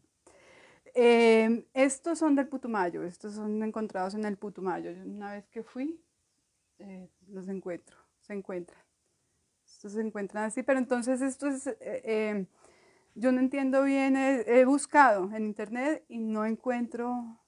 Eh, estos son del Putumayo, estos son encontrados en el Putumayo. una vez que fui, eh, los encuentro, se encuentran. Estos se encuentran así, pero entonces esto es, eh, eh, yo no entiendo bien, he, buscado en internet y no encuentro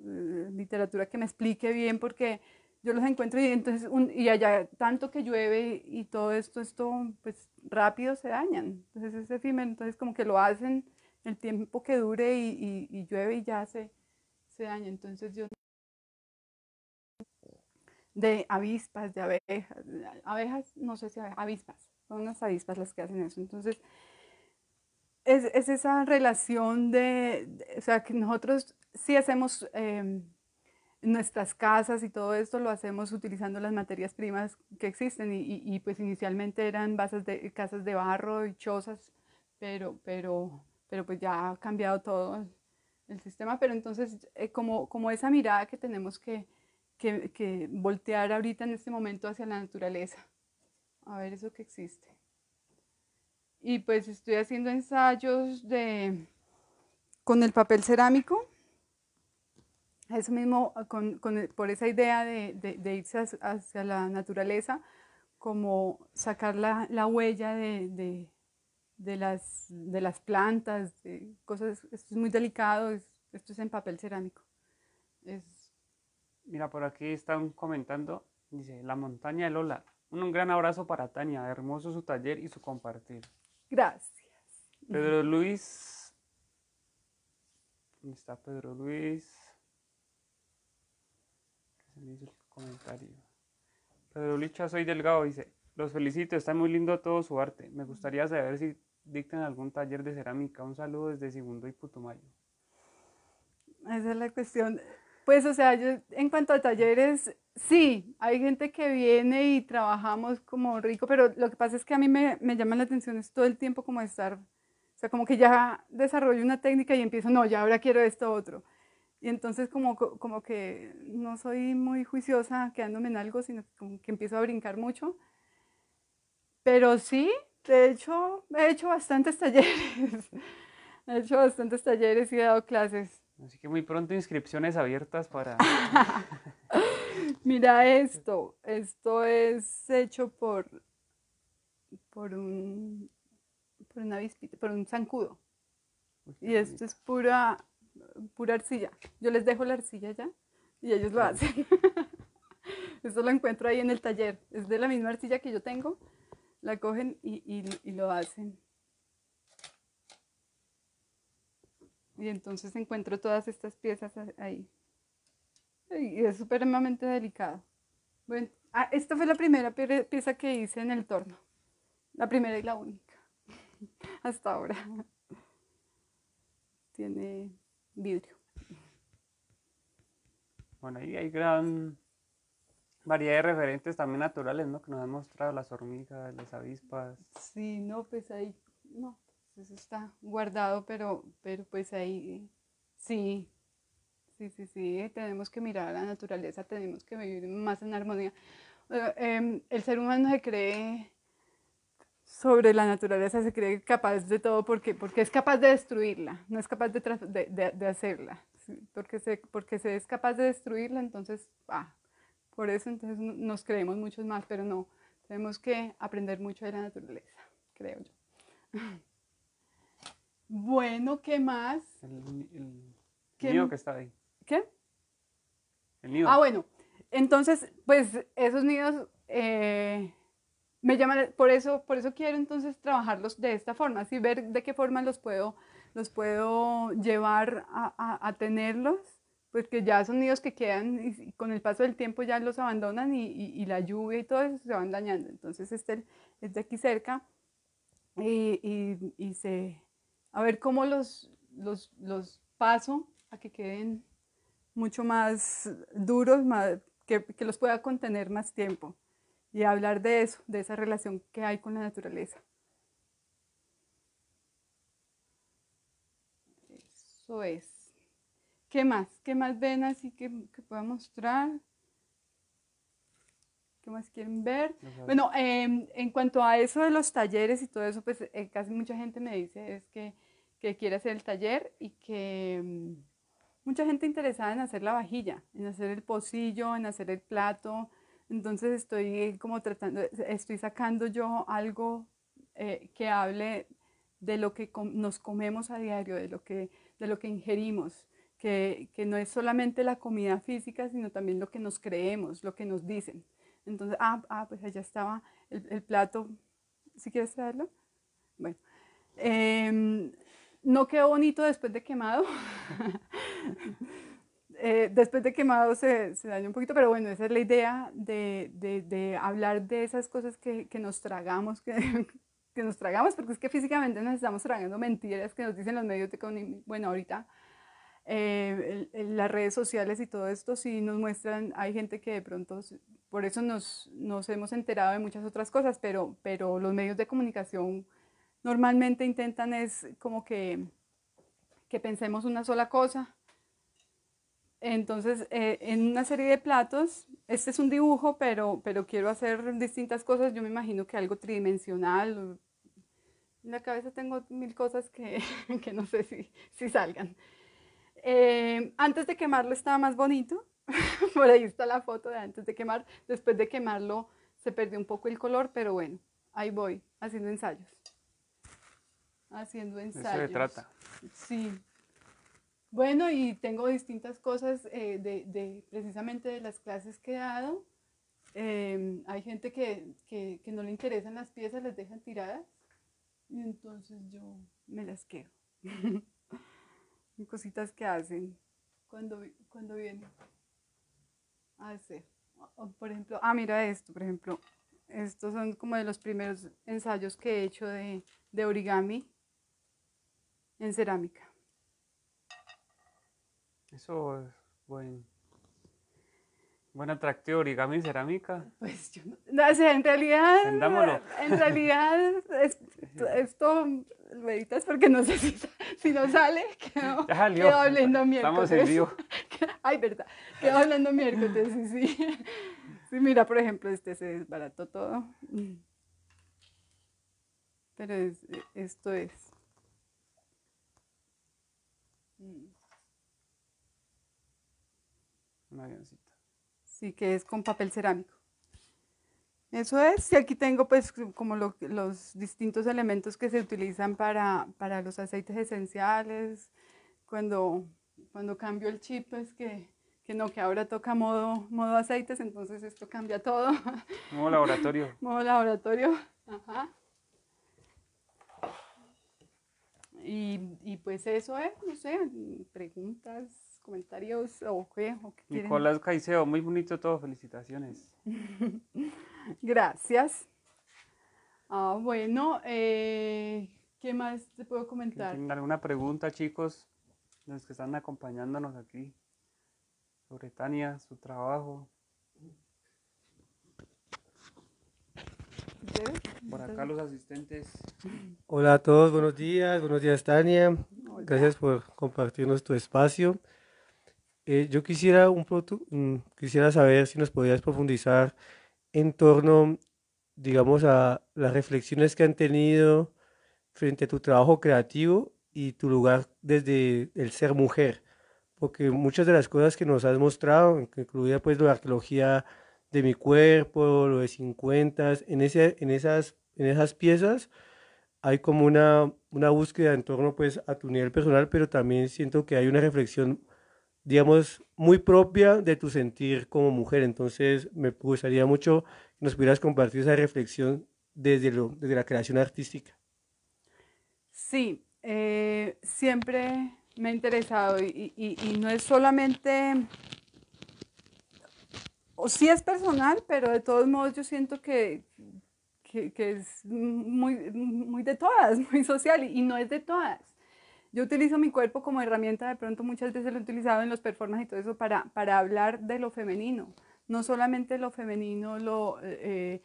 literatura que me explique bien porque yo los encuentro y entonces un, y allá tanto que llueve y, todo esto esto pues rápido se dañan entonces ese efímero entonces como que lo hacen el tiempo que dure y, llueve y ya se, se daña entonces yo de avispas, de abejas, abejas, no sé si abejas, avispas, son unas avispas las que hacen eso. Entonces, es, es esa relación de, o sea, que nosotros sí hacemos em, nuestras casas y todo esto lo hacemos utilizando las materias primas que existen y, y, pues inicialmente eran bases de, casas de barro y chozas, pero, pero, pero pues ya ha cambiado todo el, sistema, pero entonces eh, como, como esa mirada que tenemos que que, voltear ahorita en este momento hacia la naturaleza, a ver eso que existe. Y pues estoy haciendo ensayos de, con el papel cerámico, eso mismo, por esa idea de, irse hacia, la naturaleza, como sacar la, huella de, las, de las plantas, de cosas, esto es muy delicado, esto es en papel cerámico. Mira, por aquí están comentando, dice, la montaña de Lola. Un, gran abrazo para Tania, hermoso su taller y su compartir. Gracias. Pedro Luis. ¿Dónde está Pedro Luis? qué Se me el comentario. Pedro Luis soy Delgado dice, los felicito, está muy lindo todo su arte. Me gustaría saber si dictan algún taller de cerámica. Un saludo desde Segundo y Putumayo. Esa es la cuestión. Pues, o sea, yo en cuanto a talleres, sí, hay gente que viene y trabajamos como rico, pero lo que pasa es que a mí me, llaman la atención es todo el tiempo como estar, o sea, como que ya desarrollo una técnica y empiezo, no, ya ahora quiero esto otro. Y entonces como, que no soy muy juiciosa quedándome en algo, sino que empiezo a brincar mucho. Pero sí, de hecho, he hecho bastantes talleres. he hecho bastantes talleres y he dado clases. Así que muy pronto inscripciones abiertas para... Mira esto, esto es hecho por, por un por una por un zancudo. y esto es pura pura arcilla. Yo les dejo la arcilla ya y ellos lo hacen. esto lo encuentro ahí en el taller. Es de la misma arcilla que yo tengo. La cogen y lo hacen. Y entonces encuentro todas estas piezas ahí. Y es supremamente delicado. Bueno, ah, esta fue la primera pieza que hice en el torno. La primera y la única. Hasta ahora. Tiene vidrio. Bueno, ahí hay gran variedad de referentes también naturales, ¿no? Que nos han mostrado las hormigas, las avispas. Sí, no, pues ahí, no, eso está guardado, pero, pero pues ahí sí, sí, sí, sí, tenemos que mirar a la naturaleza, tenemos que vivir más en armonía. Em, el ser humano se cree sobre la naturaleza, se cree capaz de todo porque, porque es capaz de destruirla, no es capaz de, de, hacerla, porque, se, porque se es capaz de destruirla, entonces, ah, por eso entonces nos creemos muchos más, pero no, tenemos que aprender mucho de la naturaleza, creo yo. Bueno, ¿qué más? El, nido que está ahí. ¿Qué? El nido. Ah, bueno. Entonces, pues esos nidos eh, me llaman, por eso, por eso quiero entonces trabajarlos de esta forma, así ver de qué forma los puedo, los puedo llevar a, tenerlos, porque ya son nidos que quedan y, con el paso del tiempo ya los abandonan y, y, la lluvia y todo eso se van dañando. Entonces este es de aquí cerca y, se a ver cómo los, los, paso a que queden mucho más duros, que, los pueda contener más tiempo y hablar de eso, de esa relación que hay con la naturaleza. Eso es. ¿Qué más? ¿Qué más ven así que, que pueda mostrar? ¿Qué más quieren ver? Bueno, em, en cuanto a eso de los talleres y todo eso, pues eh, casi mucha gente me dice es que, que quiere hacer el taller y que em, mucha gente interesada en hacer la vajilla, en hacer el pocillo, en hacer el plato. Entonces estoy como tratando, estoy sacando yo algo eh, que hable de lo que nos comemos a diario, de lo que, de lo que ingerimos, que, que no es solamente la comida física, sino también lo que nos creemos, lo que nos dicen. Entonces, ah, ah pues allá estaba el, plato, si ¿Sí quieres traerlo. Bueno, em, no quedó bonito después de quemado. Eh, después de quemado se, se, dañó un poquito, pero bueno, esa es la idea de, de, hablar de esas cosas que, que nos tragamos, que, que nos tragamos, porque es que físicamente nos estamos tragando mentiras que nos dicen los medios de comunicación. Bueno, ahorita eh, las redes sociales y todo esto sí nos muestran, hay gente que de pronto, por eso nos, hemos enterado de muchas otras cosas, pero, pero los medios de comunicación normalmente intentan es como que, que pensemos una sola cosa. Entonces, eh, en una serie de platos, este es un dibujo, pero, pero quiero hacer distintas cosas. Yo me imagino que algo tridimensional. En la cabeza tengo mil cosas que, que no sé si, si salgan. Eh, antes de quemarlo estaba más bonito. Por ahí está la foto de antes de quemar. Después de quemarlo se perdió un poco el color, pero bueno, ahí voy, haciendo ensayos. Haciendo ensayos. se trata. Sí. Bueno, y tengo distintas cosas eh, de, precisamente de las clases que he dado. Em, hay gente que, no le interesan las piezas, las dejan tiradas. Y entonces yo me las quedo. cositas que hacen cuando, cuando vienen a hacer. por ejemplo, ah, mira esto, por ejemplo, estos son como de los primeros ensayos que he hecho de, origami en cerámica. Eso es buen, buen atractivo, origami en cerámica. Pues yo no, no en realidad, en realidad esto rueditas porque no sé si, si no sale, quedo, ya hablando miércoles. Estamos en vivo. Ay, verdad, quedo hablando miércoles, sí, sí. Sí, mira, por ejemplo, este se desbarató todo. Mm. Pero esto es. Mm. Un avioncito. Sí, que es con papel cerámico. Eso es, y aquí tengo pues como los distintos elementos que se utilizan para, los aceites esenciales, cuando, cuando cambio el chip es pues, que, no, que ahora toca modo, modo aceites, entonces esto cambia todo. Modo laboratorio. modo laboratorio, ajá. Y, pues eso es, no sé, preguntas, comentarios o qué. O qué Nicolás Caicedo, muy bonito todo, felicitaciones. Gracias. Ah, bueno, eh, ¿qué más te puedo comentar? ¿Tienen alguna pregunta, chicos, los que están acompañándonos aquí? Sobre Tania, su trabajo. Por acá los asistentes. Hola a todos, buenos días, buenos días Tania. Gracias por compartirnos tu espacio. Eh, yo quisiera, un mm, quisiera saber si nos podías profundizar en torno, digamos, a las reflexiones que han tenido frente a tu trabajo creativo y tu lugar desde el ser mujer, porque muchas de las cosas que nos has mostrado, incluida pues la arqueología de mi cuerpo, lo de 50, en, ese, en, esas, en esas piezas hay como una, una búsqueda en torno pues a tu nivel personal, pero también siento que hay una reflexión digamos, muy propia de tu sentir como mujer. Entonces, me gustaría mucho que nos pudieras compartir esa reflexión desde, desde la creación artística. Sí, eh, siempre me ha interesado y, no es solamente o sí es personal, pero de todos modos yo siento que, es muy, muy de todas, muy social y no es de todas. Yo utilizo mi cuerpo como herramienta, de pronto muchas veces lo he utilizado en los performances y todo eso para, hablar de lo femenino, no solamente lo femenino, lo, eh,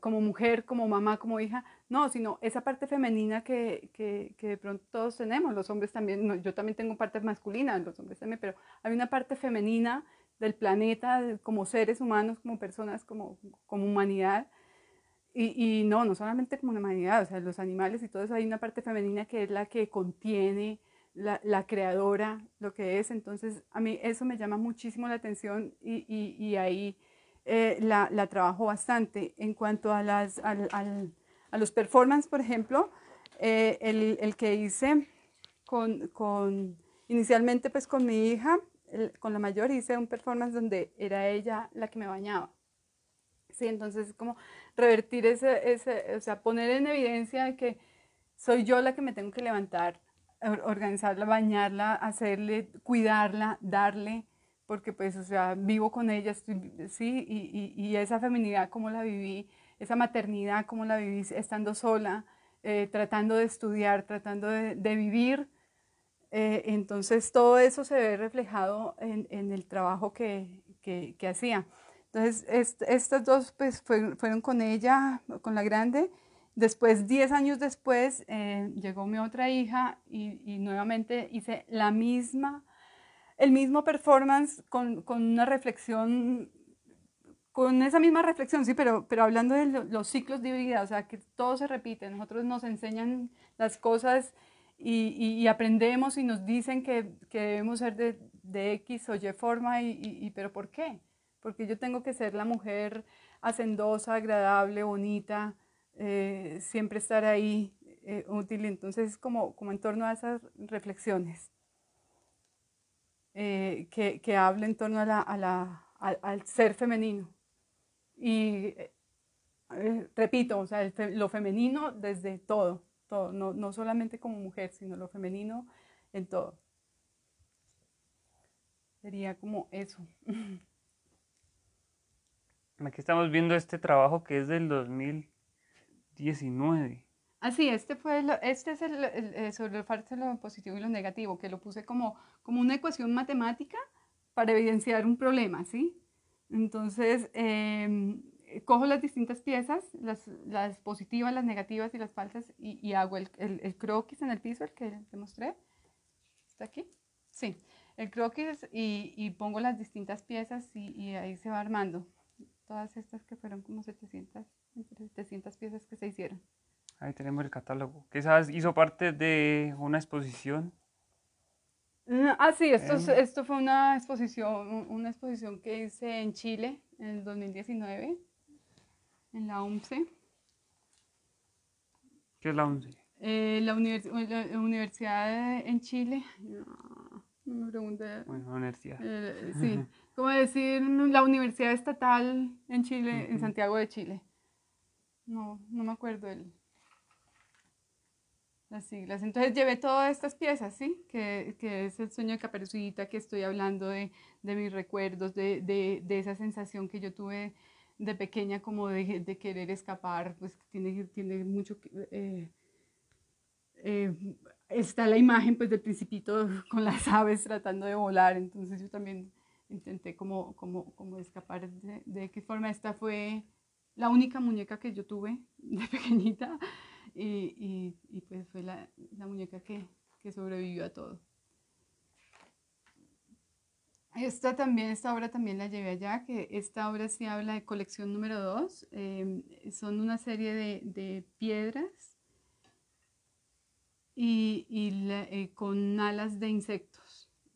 como mujer, como mamá, como hija, no, sino esa parte femenina que, que, que de pronto todos tenemos, los hombres también, yo también tengo partes masculinas, los hombres también, pero hay una parte femenina del planeta como seres humanos, como personas, como, como humanidad, y, no, no solamente como una humanidad, o sea, los animales y todo eso, hay una parte femenina que es la que contiene, la, la creadora, lo que es. Entonces, a mí eso me llama muchísimo la atención y, ahí eh, la, trabajo bastante. En cuanto a, las, al, a los performances, por ejemplo, eh, el, el, que hice con, con, inicialmente pues con mi hija, con la mayor, hice un performance donde era ella la que me bañaba. Sí, entonces como revertir ese, o sea, poner en evidencia que soy yo la que me tengo que levantar, organizarla, bañarla, hacerle, cuidarla, darle, porque pues, o sea, vivo con ella, sí, y, esa feminidad, como la viví, esa maternidad, como la viví estando sola, eh, tratando de estudiar, tratando de, vivir. Eh, entonces todo eso se ve reflejado en, el trabajo que hacía. Entonces, estas dos pues, fueron con ella, con la grande. Después, 10 años después, eh, llegó mi otra hija y, nuevamente hice la misma, el mismo performance con, con, una reflexión, con esa misma reflexión, sí, pero, pero hablando de los ciclos de vida, o sea, que todo se repite, nosotros nos enseñan las cosas y, aprendemos y nos dicen que, que debemos ser de, X o Y forma, y, pero ¿por qué? porque yo tengo que ser la mujer hacendosa, agradable, bonita, eh, siempre estar ahí eh, útil. Entonces, como, como en torno a esas reflexiones eh, que, que habla en torno al ser femenino. Y repito, lo femenino desde todo, todo no, no solamente como mujer, sino lo femenino en todo. Sería como eso. Aquí estamos viendo este trabajo que es del 2019. ah, este, fue este es el, eh, sobre el parte lo positivo y lo negativo, que lo puse como, como una ecuación matemática para evidenciar un problema, ¿sí? Entonces, em, cojo las distintas piezas, las, las, positivas, las negativas y las falsas, y, hago el, el, croquis en el piso, el que te mostré. ¿Está aquí? Sí, el croquis y, pongo las distintas piezas y ahí se va armando todas estas que fueron como 700, entre 700 piezas que se hicieron. Ahí tenemos el catálogo. Quizás hizo parte de una exposición. Ah, sí, esto, esto fue una exposición, una exposición que hice en Chile en el 2019, en la UMCE. ¿Qué es la UMCE? Eh, eh, la, universidad en Chile. No, me pregunté. Bueno, universidad. Eh, sí. como decir, la Universidad Estatal en Chile, en Santiago de Chile. No, no me acuerdo el, las siglas. Entonces llevé todas estas piezas, ¿sí? Que, es el sueño de Caperucita, que estoy hablando de, de mis recuerdos, de, de, de, esa sensación que yo tuve de pequeña como de, querer escapar, pues tiene, tiene mucho... Eh, eh, está la imagen pues del principito con las aves tratando de volar, entonces yo también intenté como, escapar de, de, qué forma. Esta fue la única muñeca que yo tuve de pequeñita y, pues fue la, muñeca que, sobrevivió a todo. Esta también, esta obra también la llevé allá, que esta obra sí habla de colección número 2. Eh, son una serie de, piedras y, eh, con alas de insectos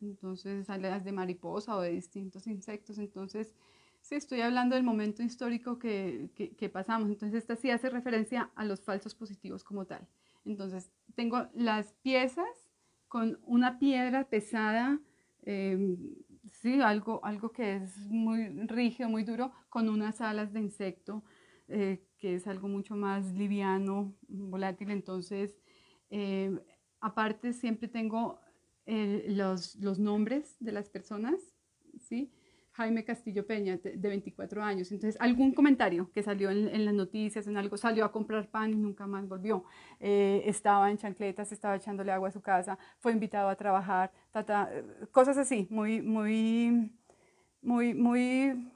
entonces alas de mariposa o de distintos insectos. Entonces, sí, estoy hablando del momento histórico que, pasamos. Entonces, esta sí hace referencia a los falsos positivos como tal. Entonces, tengo las piezas con una piedra pesada, em, sí, algo, algo que es muy rígido, muy duro, con unas alas de insecto, eh, que es algo mucho más liviano, volátil. Entonces, eh, aparte siempre tengo eh, los, los, nombres de las personas, ¿sí? Jaime Castillo Peña, de 24 años. Entonces, algún comentario que salió en, las noticias, en algo, salió a comprar pan y nunca más volvió. Eh, estaba en chancletas, estaba echándole agua a su casa, fue invitado a trabajar, eh, cosas así, muy, muy, muy, muy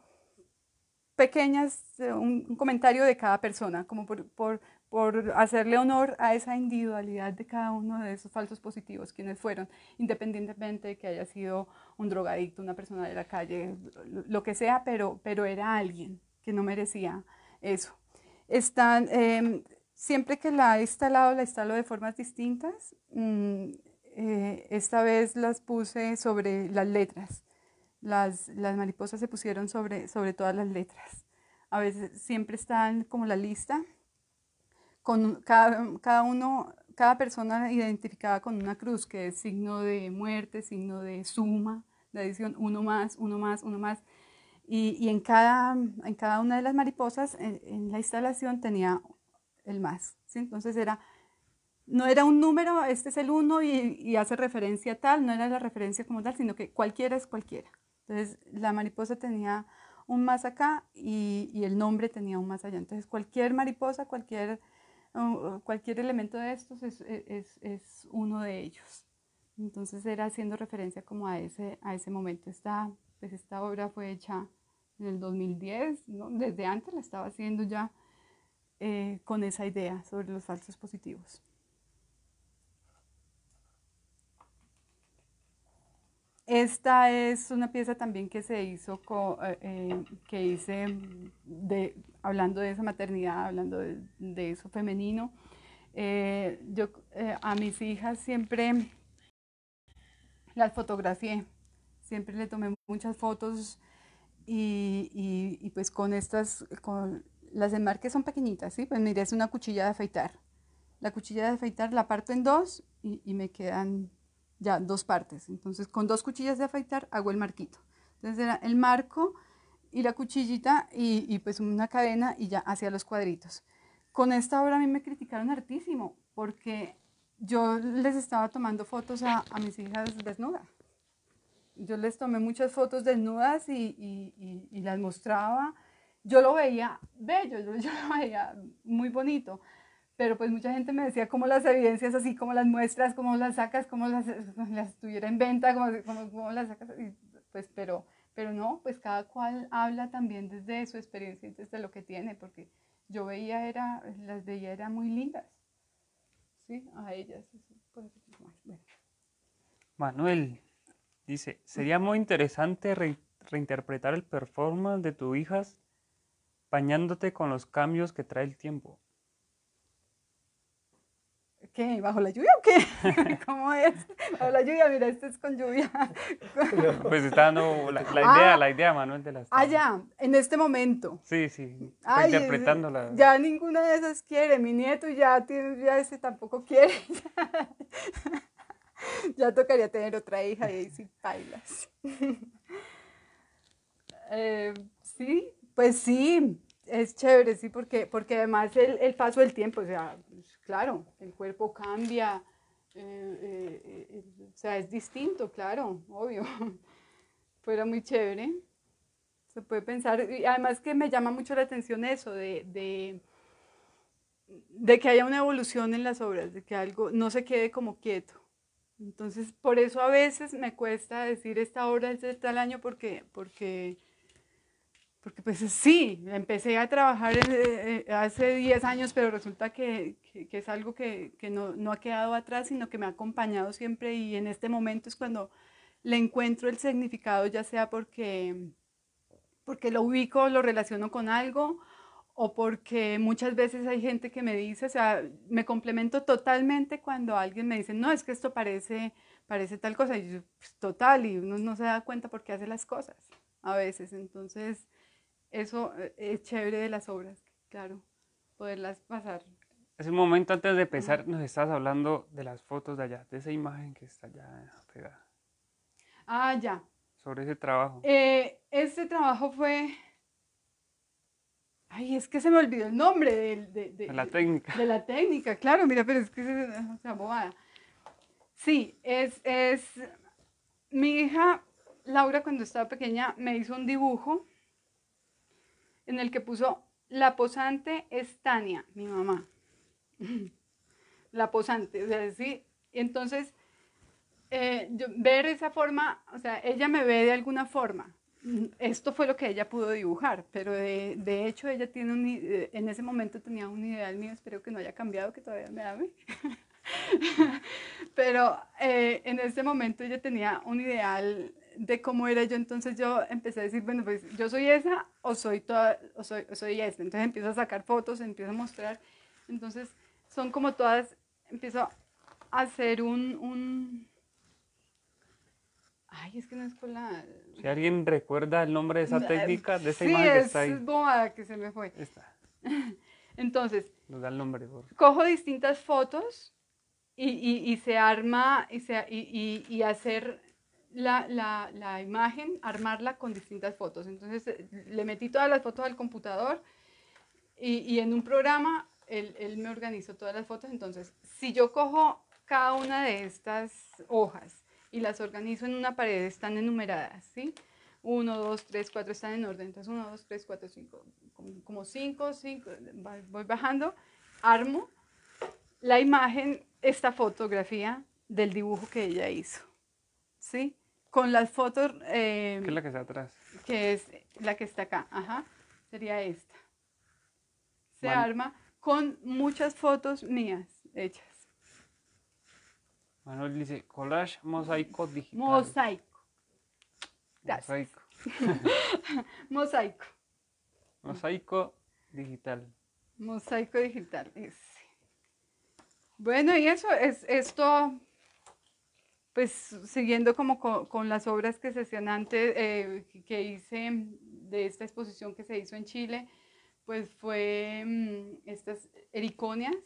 pequeñas, un, comentario de cada persona, como por, por hacerle honor a esa individualidad de cada uno de esos falsos positivos, quienes fueron, independientemente de que haya sido un drogadicto, una persona de la calle, lo que sea, pero, pero era alguien que no merecía eso. Están, em, siempre que la he instalado, la instalo de formas distintas. Mm, eh, esta vez las puse sobre las letras. Las, las mariposas se pusieron sobre, sobre todas las letras. A veces siempre están como la lista cada, cada uno, cada persona identificada con una cruz, que es signo de muerte, signo de suma, de adición, uno más, uno más, uno más. Y, y en, cada, en cada una de las mariposas, en, la instalación tenía el más. Entonces era, no era un número, este es el uno y, hace referencia a tal, no era la referencia como tal, sino que cualquiera es cualquiera. Entonces la mariposa tenía un más acá y, el nombre tenía un más allá. Entonces cualquier mariposa, cualquier cualquier elemento de estos e, es, uno de ellos. Entonces era haciendo referencia como a ese, a ese momento. Esta, pues, esta obra fue hecha en el 2010, desde antes la estaba haciendo ya eh, con esa idea sobre los falsos positivos. Esta es una pieza también que se hizo, eh, eh, que hice hablando de esa maternidad, hablando de, eso femenino. Eh, yo a mis hijas siempre las fotografié, siempre le tomé muchas fotos y, pues con estas, con, las enmarques son pequeñitas, ¿sí? Pues mira, es una cuchilla de afeitar. La cuchilla de afeitar la parto en dos y me quedan ya dos partes. Entonces con dos cuchillas de afeitar hago el marquito. Entonces era el marco y la cuchillita y, pues una cadena y ya hacia los cuadritos. Con esta obra a mí me criticaron hartísimo porque yo les estaba tomando fotos a, mis hijas desnudas. Yo les tomé muchas fotos desnudas y, y, las mostraba. Yo lo veía bello, yo lo veía muy bonito pero pues mucha gente me decía cómo las evidencias así, cómo las muestras, cómo las sacas, cómo las, las tuviera en venta, cómo, las sacas, pues, pero, pero no, pues cada cual habla también desde su experiencia desde lo que tiene, porque yo veía, era, las veía eran muy lindas, ¿sí? A ellas, Manuel dice, sería muy interesante reinterpretar el performance de tu hijas bañándote con los cambios que trae el tiempo. ¿Qué? ¿Bajo la lluvia o qué? ¿Cómo es? Bajo la lluvia, mira, este es con lluvia. pues está dando la, idea, ah. la idea, Manuel de las. Ah, ya, en este momento. Sí, sí, interpretándola. Ya ninguna de esas quiere, mi nieto ya, tiene, ya ese tampoco quiere. ya tocaría tener otra hija y ahí sí bailas. Eh, sí, pues sí, es chévere, sí, porque, porque además el, el paso del tiempo, o sea, claro, el cuerpo cambia, eh, eh, eh, o sea, es distinto, claro, obvio. Fue muy chévere. Se puede pensar, y además que me llama mucho la atención eso, de, de, que haya una evolución en las obras, de que algo no se quede como quieto. Entonces, por eso a veces me cuesta decir esta obra es de tal año porque, porque porque pues sí, empecé a trabajar eh, eh, hace 10 años, pero resulta que, que, es algo que, que no, no, ha quedado atrás, sino que me ha acompañado siempre y en este momento es cuando le encuentro el significado, ya sea porque, porque lo ubico, lo relaciono con algo o porque muchas veces hay gente que me dice, o sea, me complemento totalmente cuando alguien me dice, no, es que esto parece, parece tal cosa, y yo, pues, total, y uno no se da cuenta por qué hace las cosas a veces, entonces eso eh, es chévere de las obras, claro, poderlas pasar. Hace un momento antes de empezar nos estabas hablando de las fotos de allá, de esa imagen que está allá pegada. Ah, ya. Sobre ese trabajo. Este trabajo fue... Ay, es que se me olvidó el nombre de, la técnica. De, la técnica, claro, mira, pero es que es una bobada. Sí, es, es... Mi hija Laura cuando estaba pequeña me hizo un dibujo en el que puso la posante es Tania, mi mamá. la posante, o sea, sí. Entonces, eh, ver esa forma, o sea, ella me ve de alguna forma. Esto fue lo que ella pudo dibujar, pero de, hecho ella tiene un, eh, en ese momento tenía un ideal mío, espero que no haya cambiado, que todavía me ame. pero eh, en ese momento ella tenía un ideal de cómo era yo, entonces yo empecé a decir, bueno, pues yo soy esa o soy toda, o soy, esta. Entonces empiezo a sacar fotos, empiezo a mostrar. Entonces son como todas, empiezo a hacer un, un... Ay, es que no es con la... Si alguien recuerda el nombre de esa técnica, de esa imagen que está ahí. es que se me fue. Está. Entonces... Nos da el nombre. Cojo distintas fotos y, y, se arma y, se, y, y hacer la, imagen, armarla con distintas fotos. Entonces eh, le metí todas las fotos al computador y, en un programa él, él, me organizó todas las fotos. Entonces, si yo cojo cada una de estas hojas y las organizo en una pared, están enumeradas, ¿sí? 1, 2, 3, 4 están en orden. Entonces 1, 2, 3, 4, 5, como 5, 5, voy bajando, armo la imagen, esta fotografía del dibujo que ella hizo. ¿Sí? con las fotos... Em, ¿Qué es la que está atrás. Que es la que está acá, ajá, sería esta. Se arma con muchas fotos mías hechas. Manuel dice, collage mosaico digital. Mosaico. Mosaico. mosaico. Mosaico digital. Mosaico digital, Bueno, y eso es esto pues siguiendo como con, las obras que se hacían antes, eh, que hice de esta exposición que se hizo en Chile, pues fue mm, estas ericonias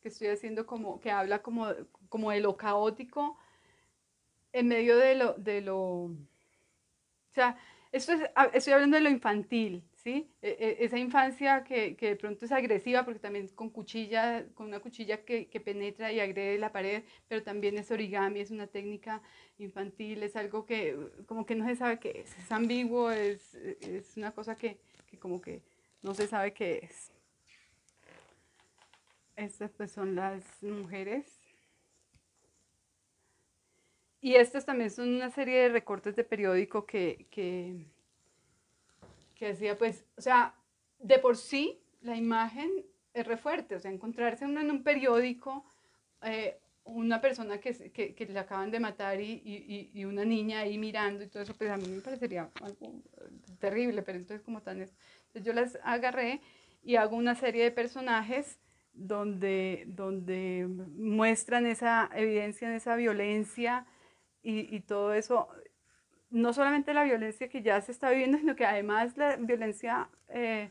que estoy haciendo como que habla como, de lo caótico en medio de lo, de lo o sea, ah, estoy hablando de lo infantil, e, e, esa infancia que, de pronto es agresiva, porque también con cuchilla, con una cuchilla que, penetra y agrede la pared, pero también es origami, es una técnica infantil, es algo que como que no se sabe qué es, es ambiguo, es, una cosa que, que, como que no se sabe qué es. Estas pues son las mujeres. Y estas también son una serie de recortes de periódico que, que decía, pues, o sea, de por sí la imagen es re fuerte, o sea, encontrarse en un periódico eh, una persona que, que, le acaban de matar y, y, y, una niña ahí mirando y todo eso, pues a mí me parecería algo eh, terrible, pero entonces como tan... Entonces yo las agarré y hago una serie de personajes donde, donde muestran esa evidencia, esa violencia y, y todo eso no solamente la violencia que ya se está viviendo, sino que además la violencia eh,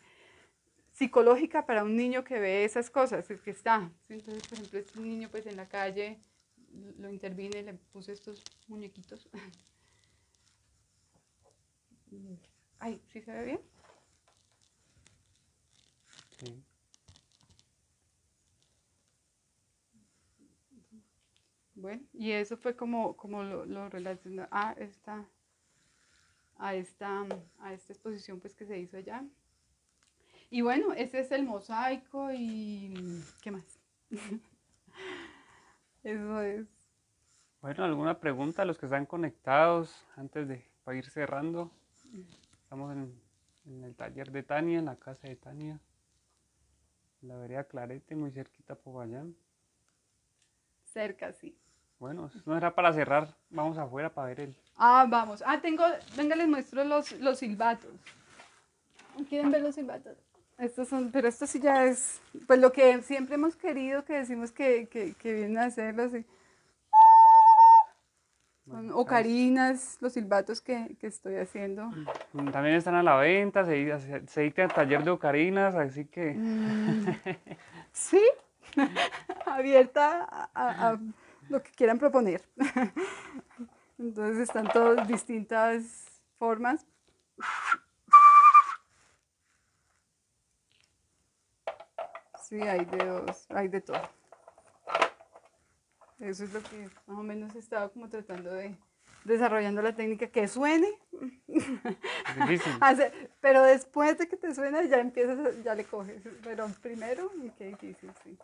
psicológica para un niño que ve esas cosas, el que está. Entonces, por ejemplo, este niño pues en la calle lo intervine, le puse estos muñequitos. Ay, ¿sí se ve bien? Sí. Bueno, y eso fue como, como lo, lo relacionó. Ah, está a esta, a esta exposición pues, que se hizo allá. Y bueno, ese es el mosaico y qué más. Eso es. Bueno, ¿alguna pregunta a los que están conectados antes de ir cerrando? Estamos en, el taller de Tania, en la casa de Tania, la vereda Clarete, muy cerquita por allá. Cerca, sí. Bueno, no era para cerrar. Vamos afuera para ver el. Ah, vamos. Ah, tengo. Venga, les muestro los, los silbatos. ¿Quieren ver los silbatos? Estos son, pero esto sí ya es, pues lo que siempre hemos querido, que decimos que, que, vienen a hacerlo, así... ocarinas, los silbatos que, estoy haciendo. Mm, también están a la venta, se, se, dicta taller de ocarinas, así que... Mm. sí, abierta a lo que quieran proponer. Entonces están todas distintas formas. Sí, hay de dos, hay de todo. Eso es lo que más o menos estaba como tratando de desarrollando la técnica que suene. pero después de que te suene ya empiezas, ya le coges. Pero primero, qué difícil, sí.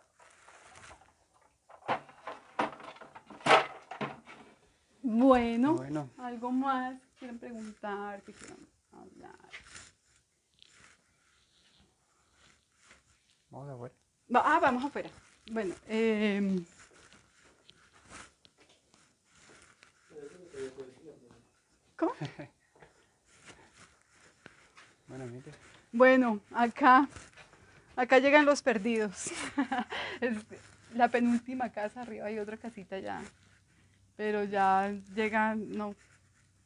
Bueno, algo más quieren preguntar, que quieran hablar. Vamos afuera. Ah, vamos afuera. Bueno, em, ¿Cómo? bueno, acá, acá llegan los perdidos. la penúltima casa arriba hay otra casita ya pero ya llega, no,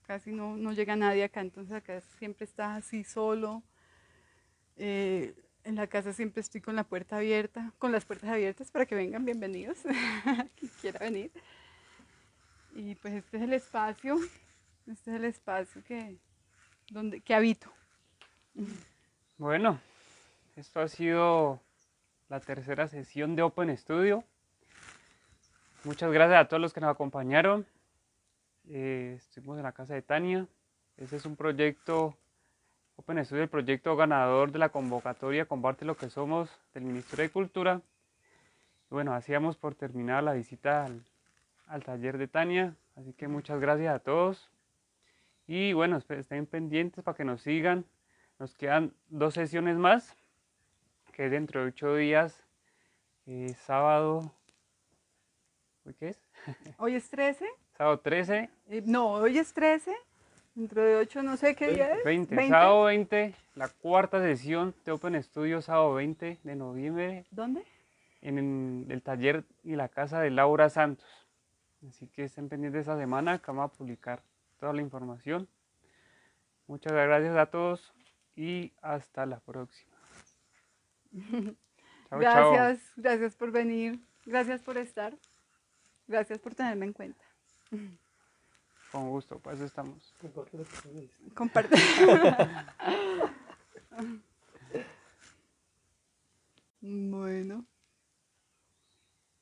casi no, llega nadie acá, entonces acá siempre está así solo. Eh, en la casa siempre estoy con la puerta abierta, con las puertas abiertas para que vengan bienvenidos, quien quiera venir. Y pues este es el espacio, este es el espacio que, donde, que habito. Bueno, esto ha sido la tercera sesión de Open Studio. Muchas gracias a todos los que nos acompañaron. Eh, estuvimos en la casa de Tania. Ese es un proyecto, Open Studio, el proyecto ganador de la convocatoria Comparte lo que somos del Ministerio de Cultura. bueno, hacíamos por terminar la visita al, taller de Tania. Así que muchas gracias a todos. Y bueno, estén pendientes para que nos sigan. Nos quedan dos sesiones más, que dentro de ocho días, eh, sábado ¿Hoy qué es? Hoy es 13. Sábado 13. Eh, no, hoy es 13. Dentro de 8, no sé qué día es. 20. 20. Sábado 20, la cuarta sesión de Open Studio, sábado 20 de noviembre. ¿Dónde? En, el taller y la casa de Laura Santos. Así que estén pendientes esta semana, que vamos a publicar toda la información. Muchas gracias a todos y hasta la próxima. gracias, gracias por venir, gracias por estar. Gracias por tenerme en cuenta. Con gusto, pues estamos. Comparte lo bueno.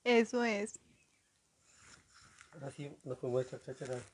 Eso es. Ahora sí, nos podemos echar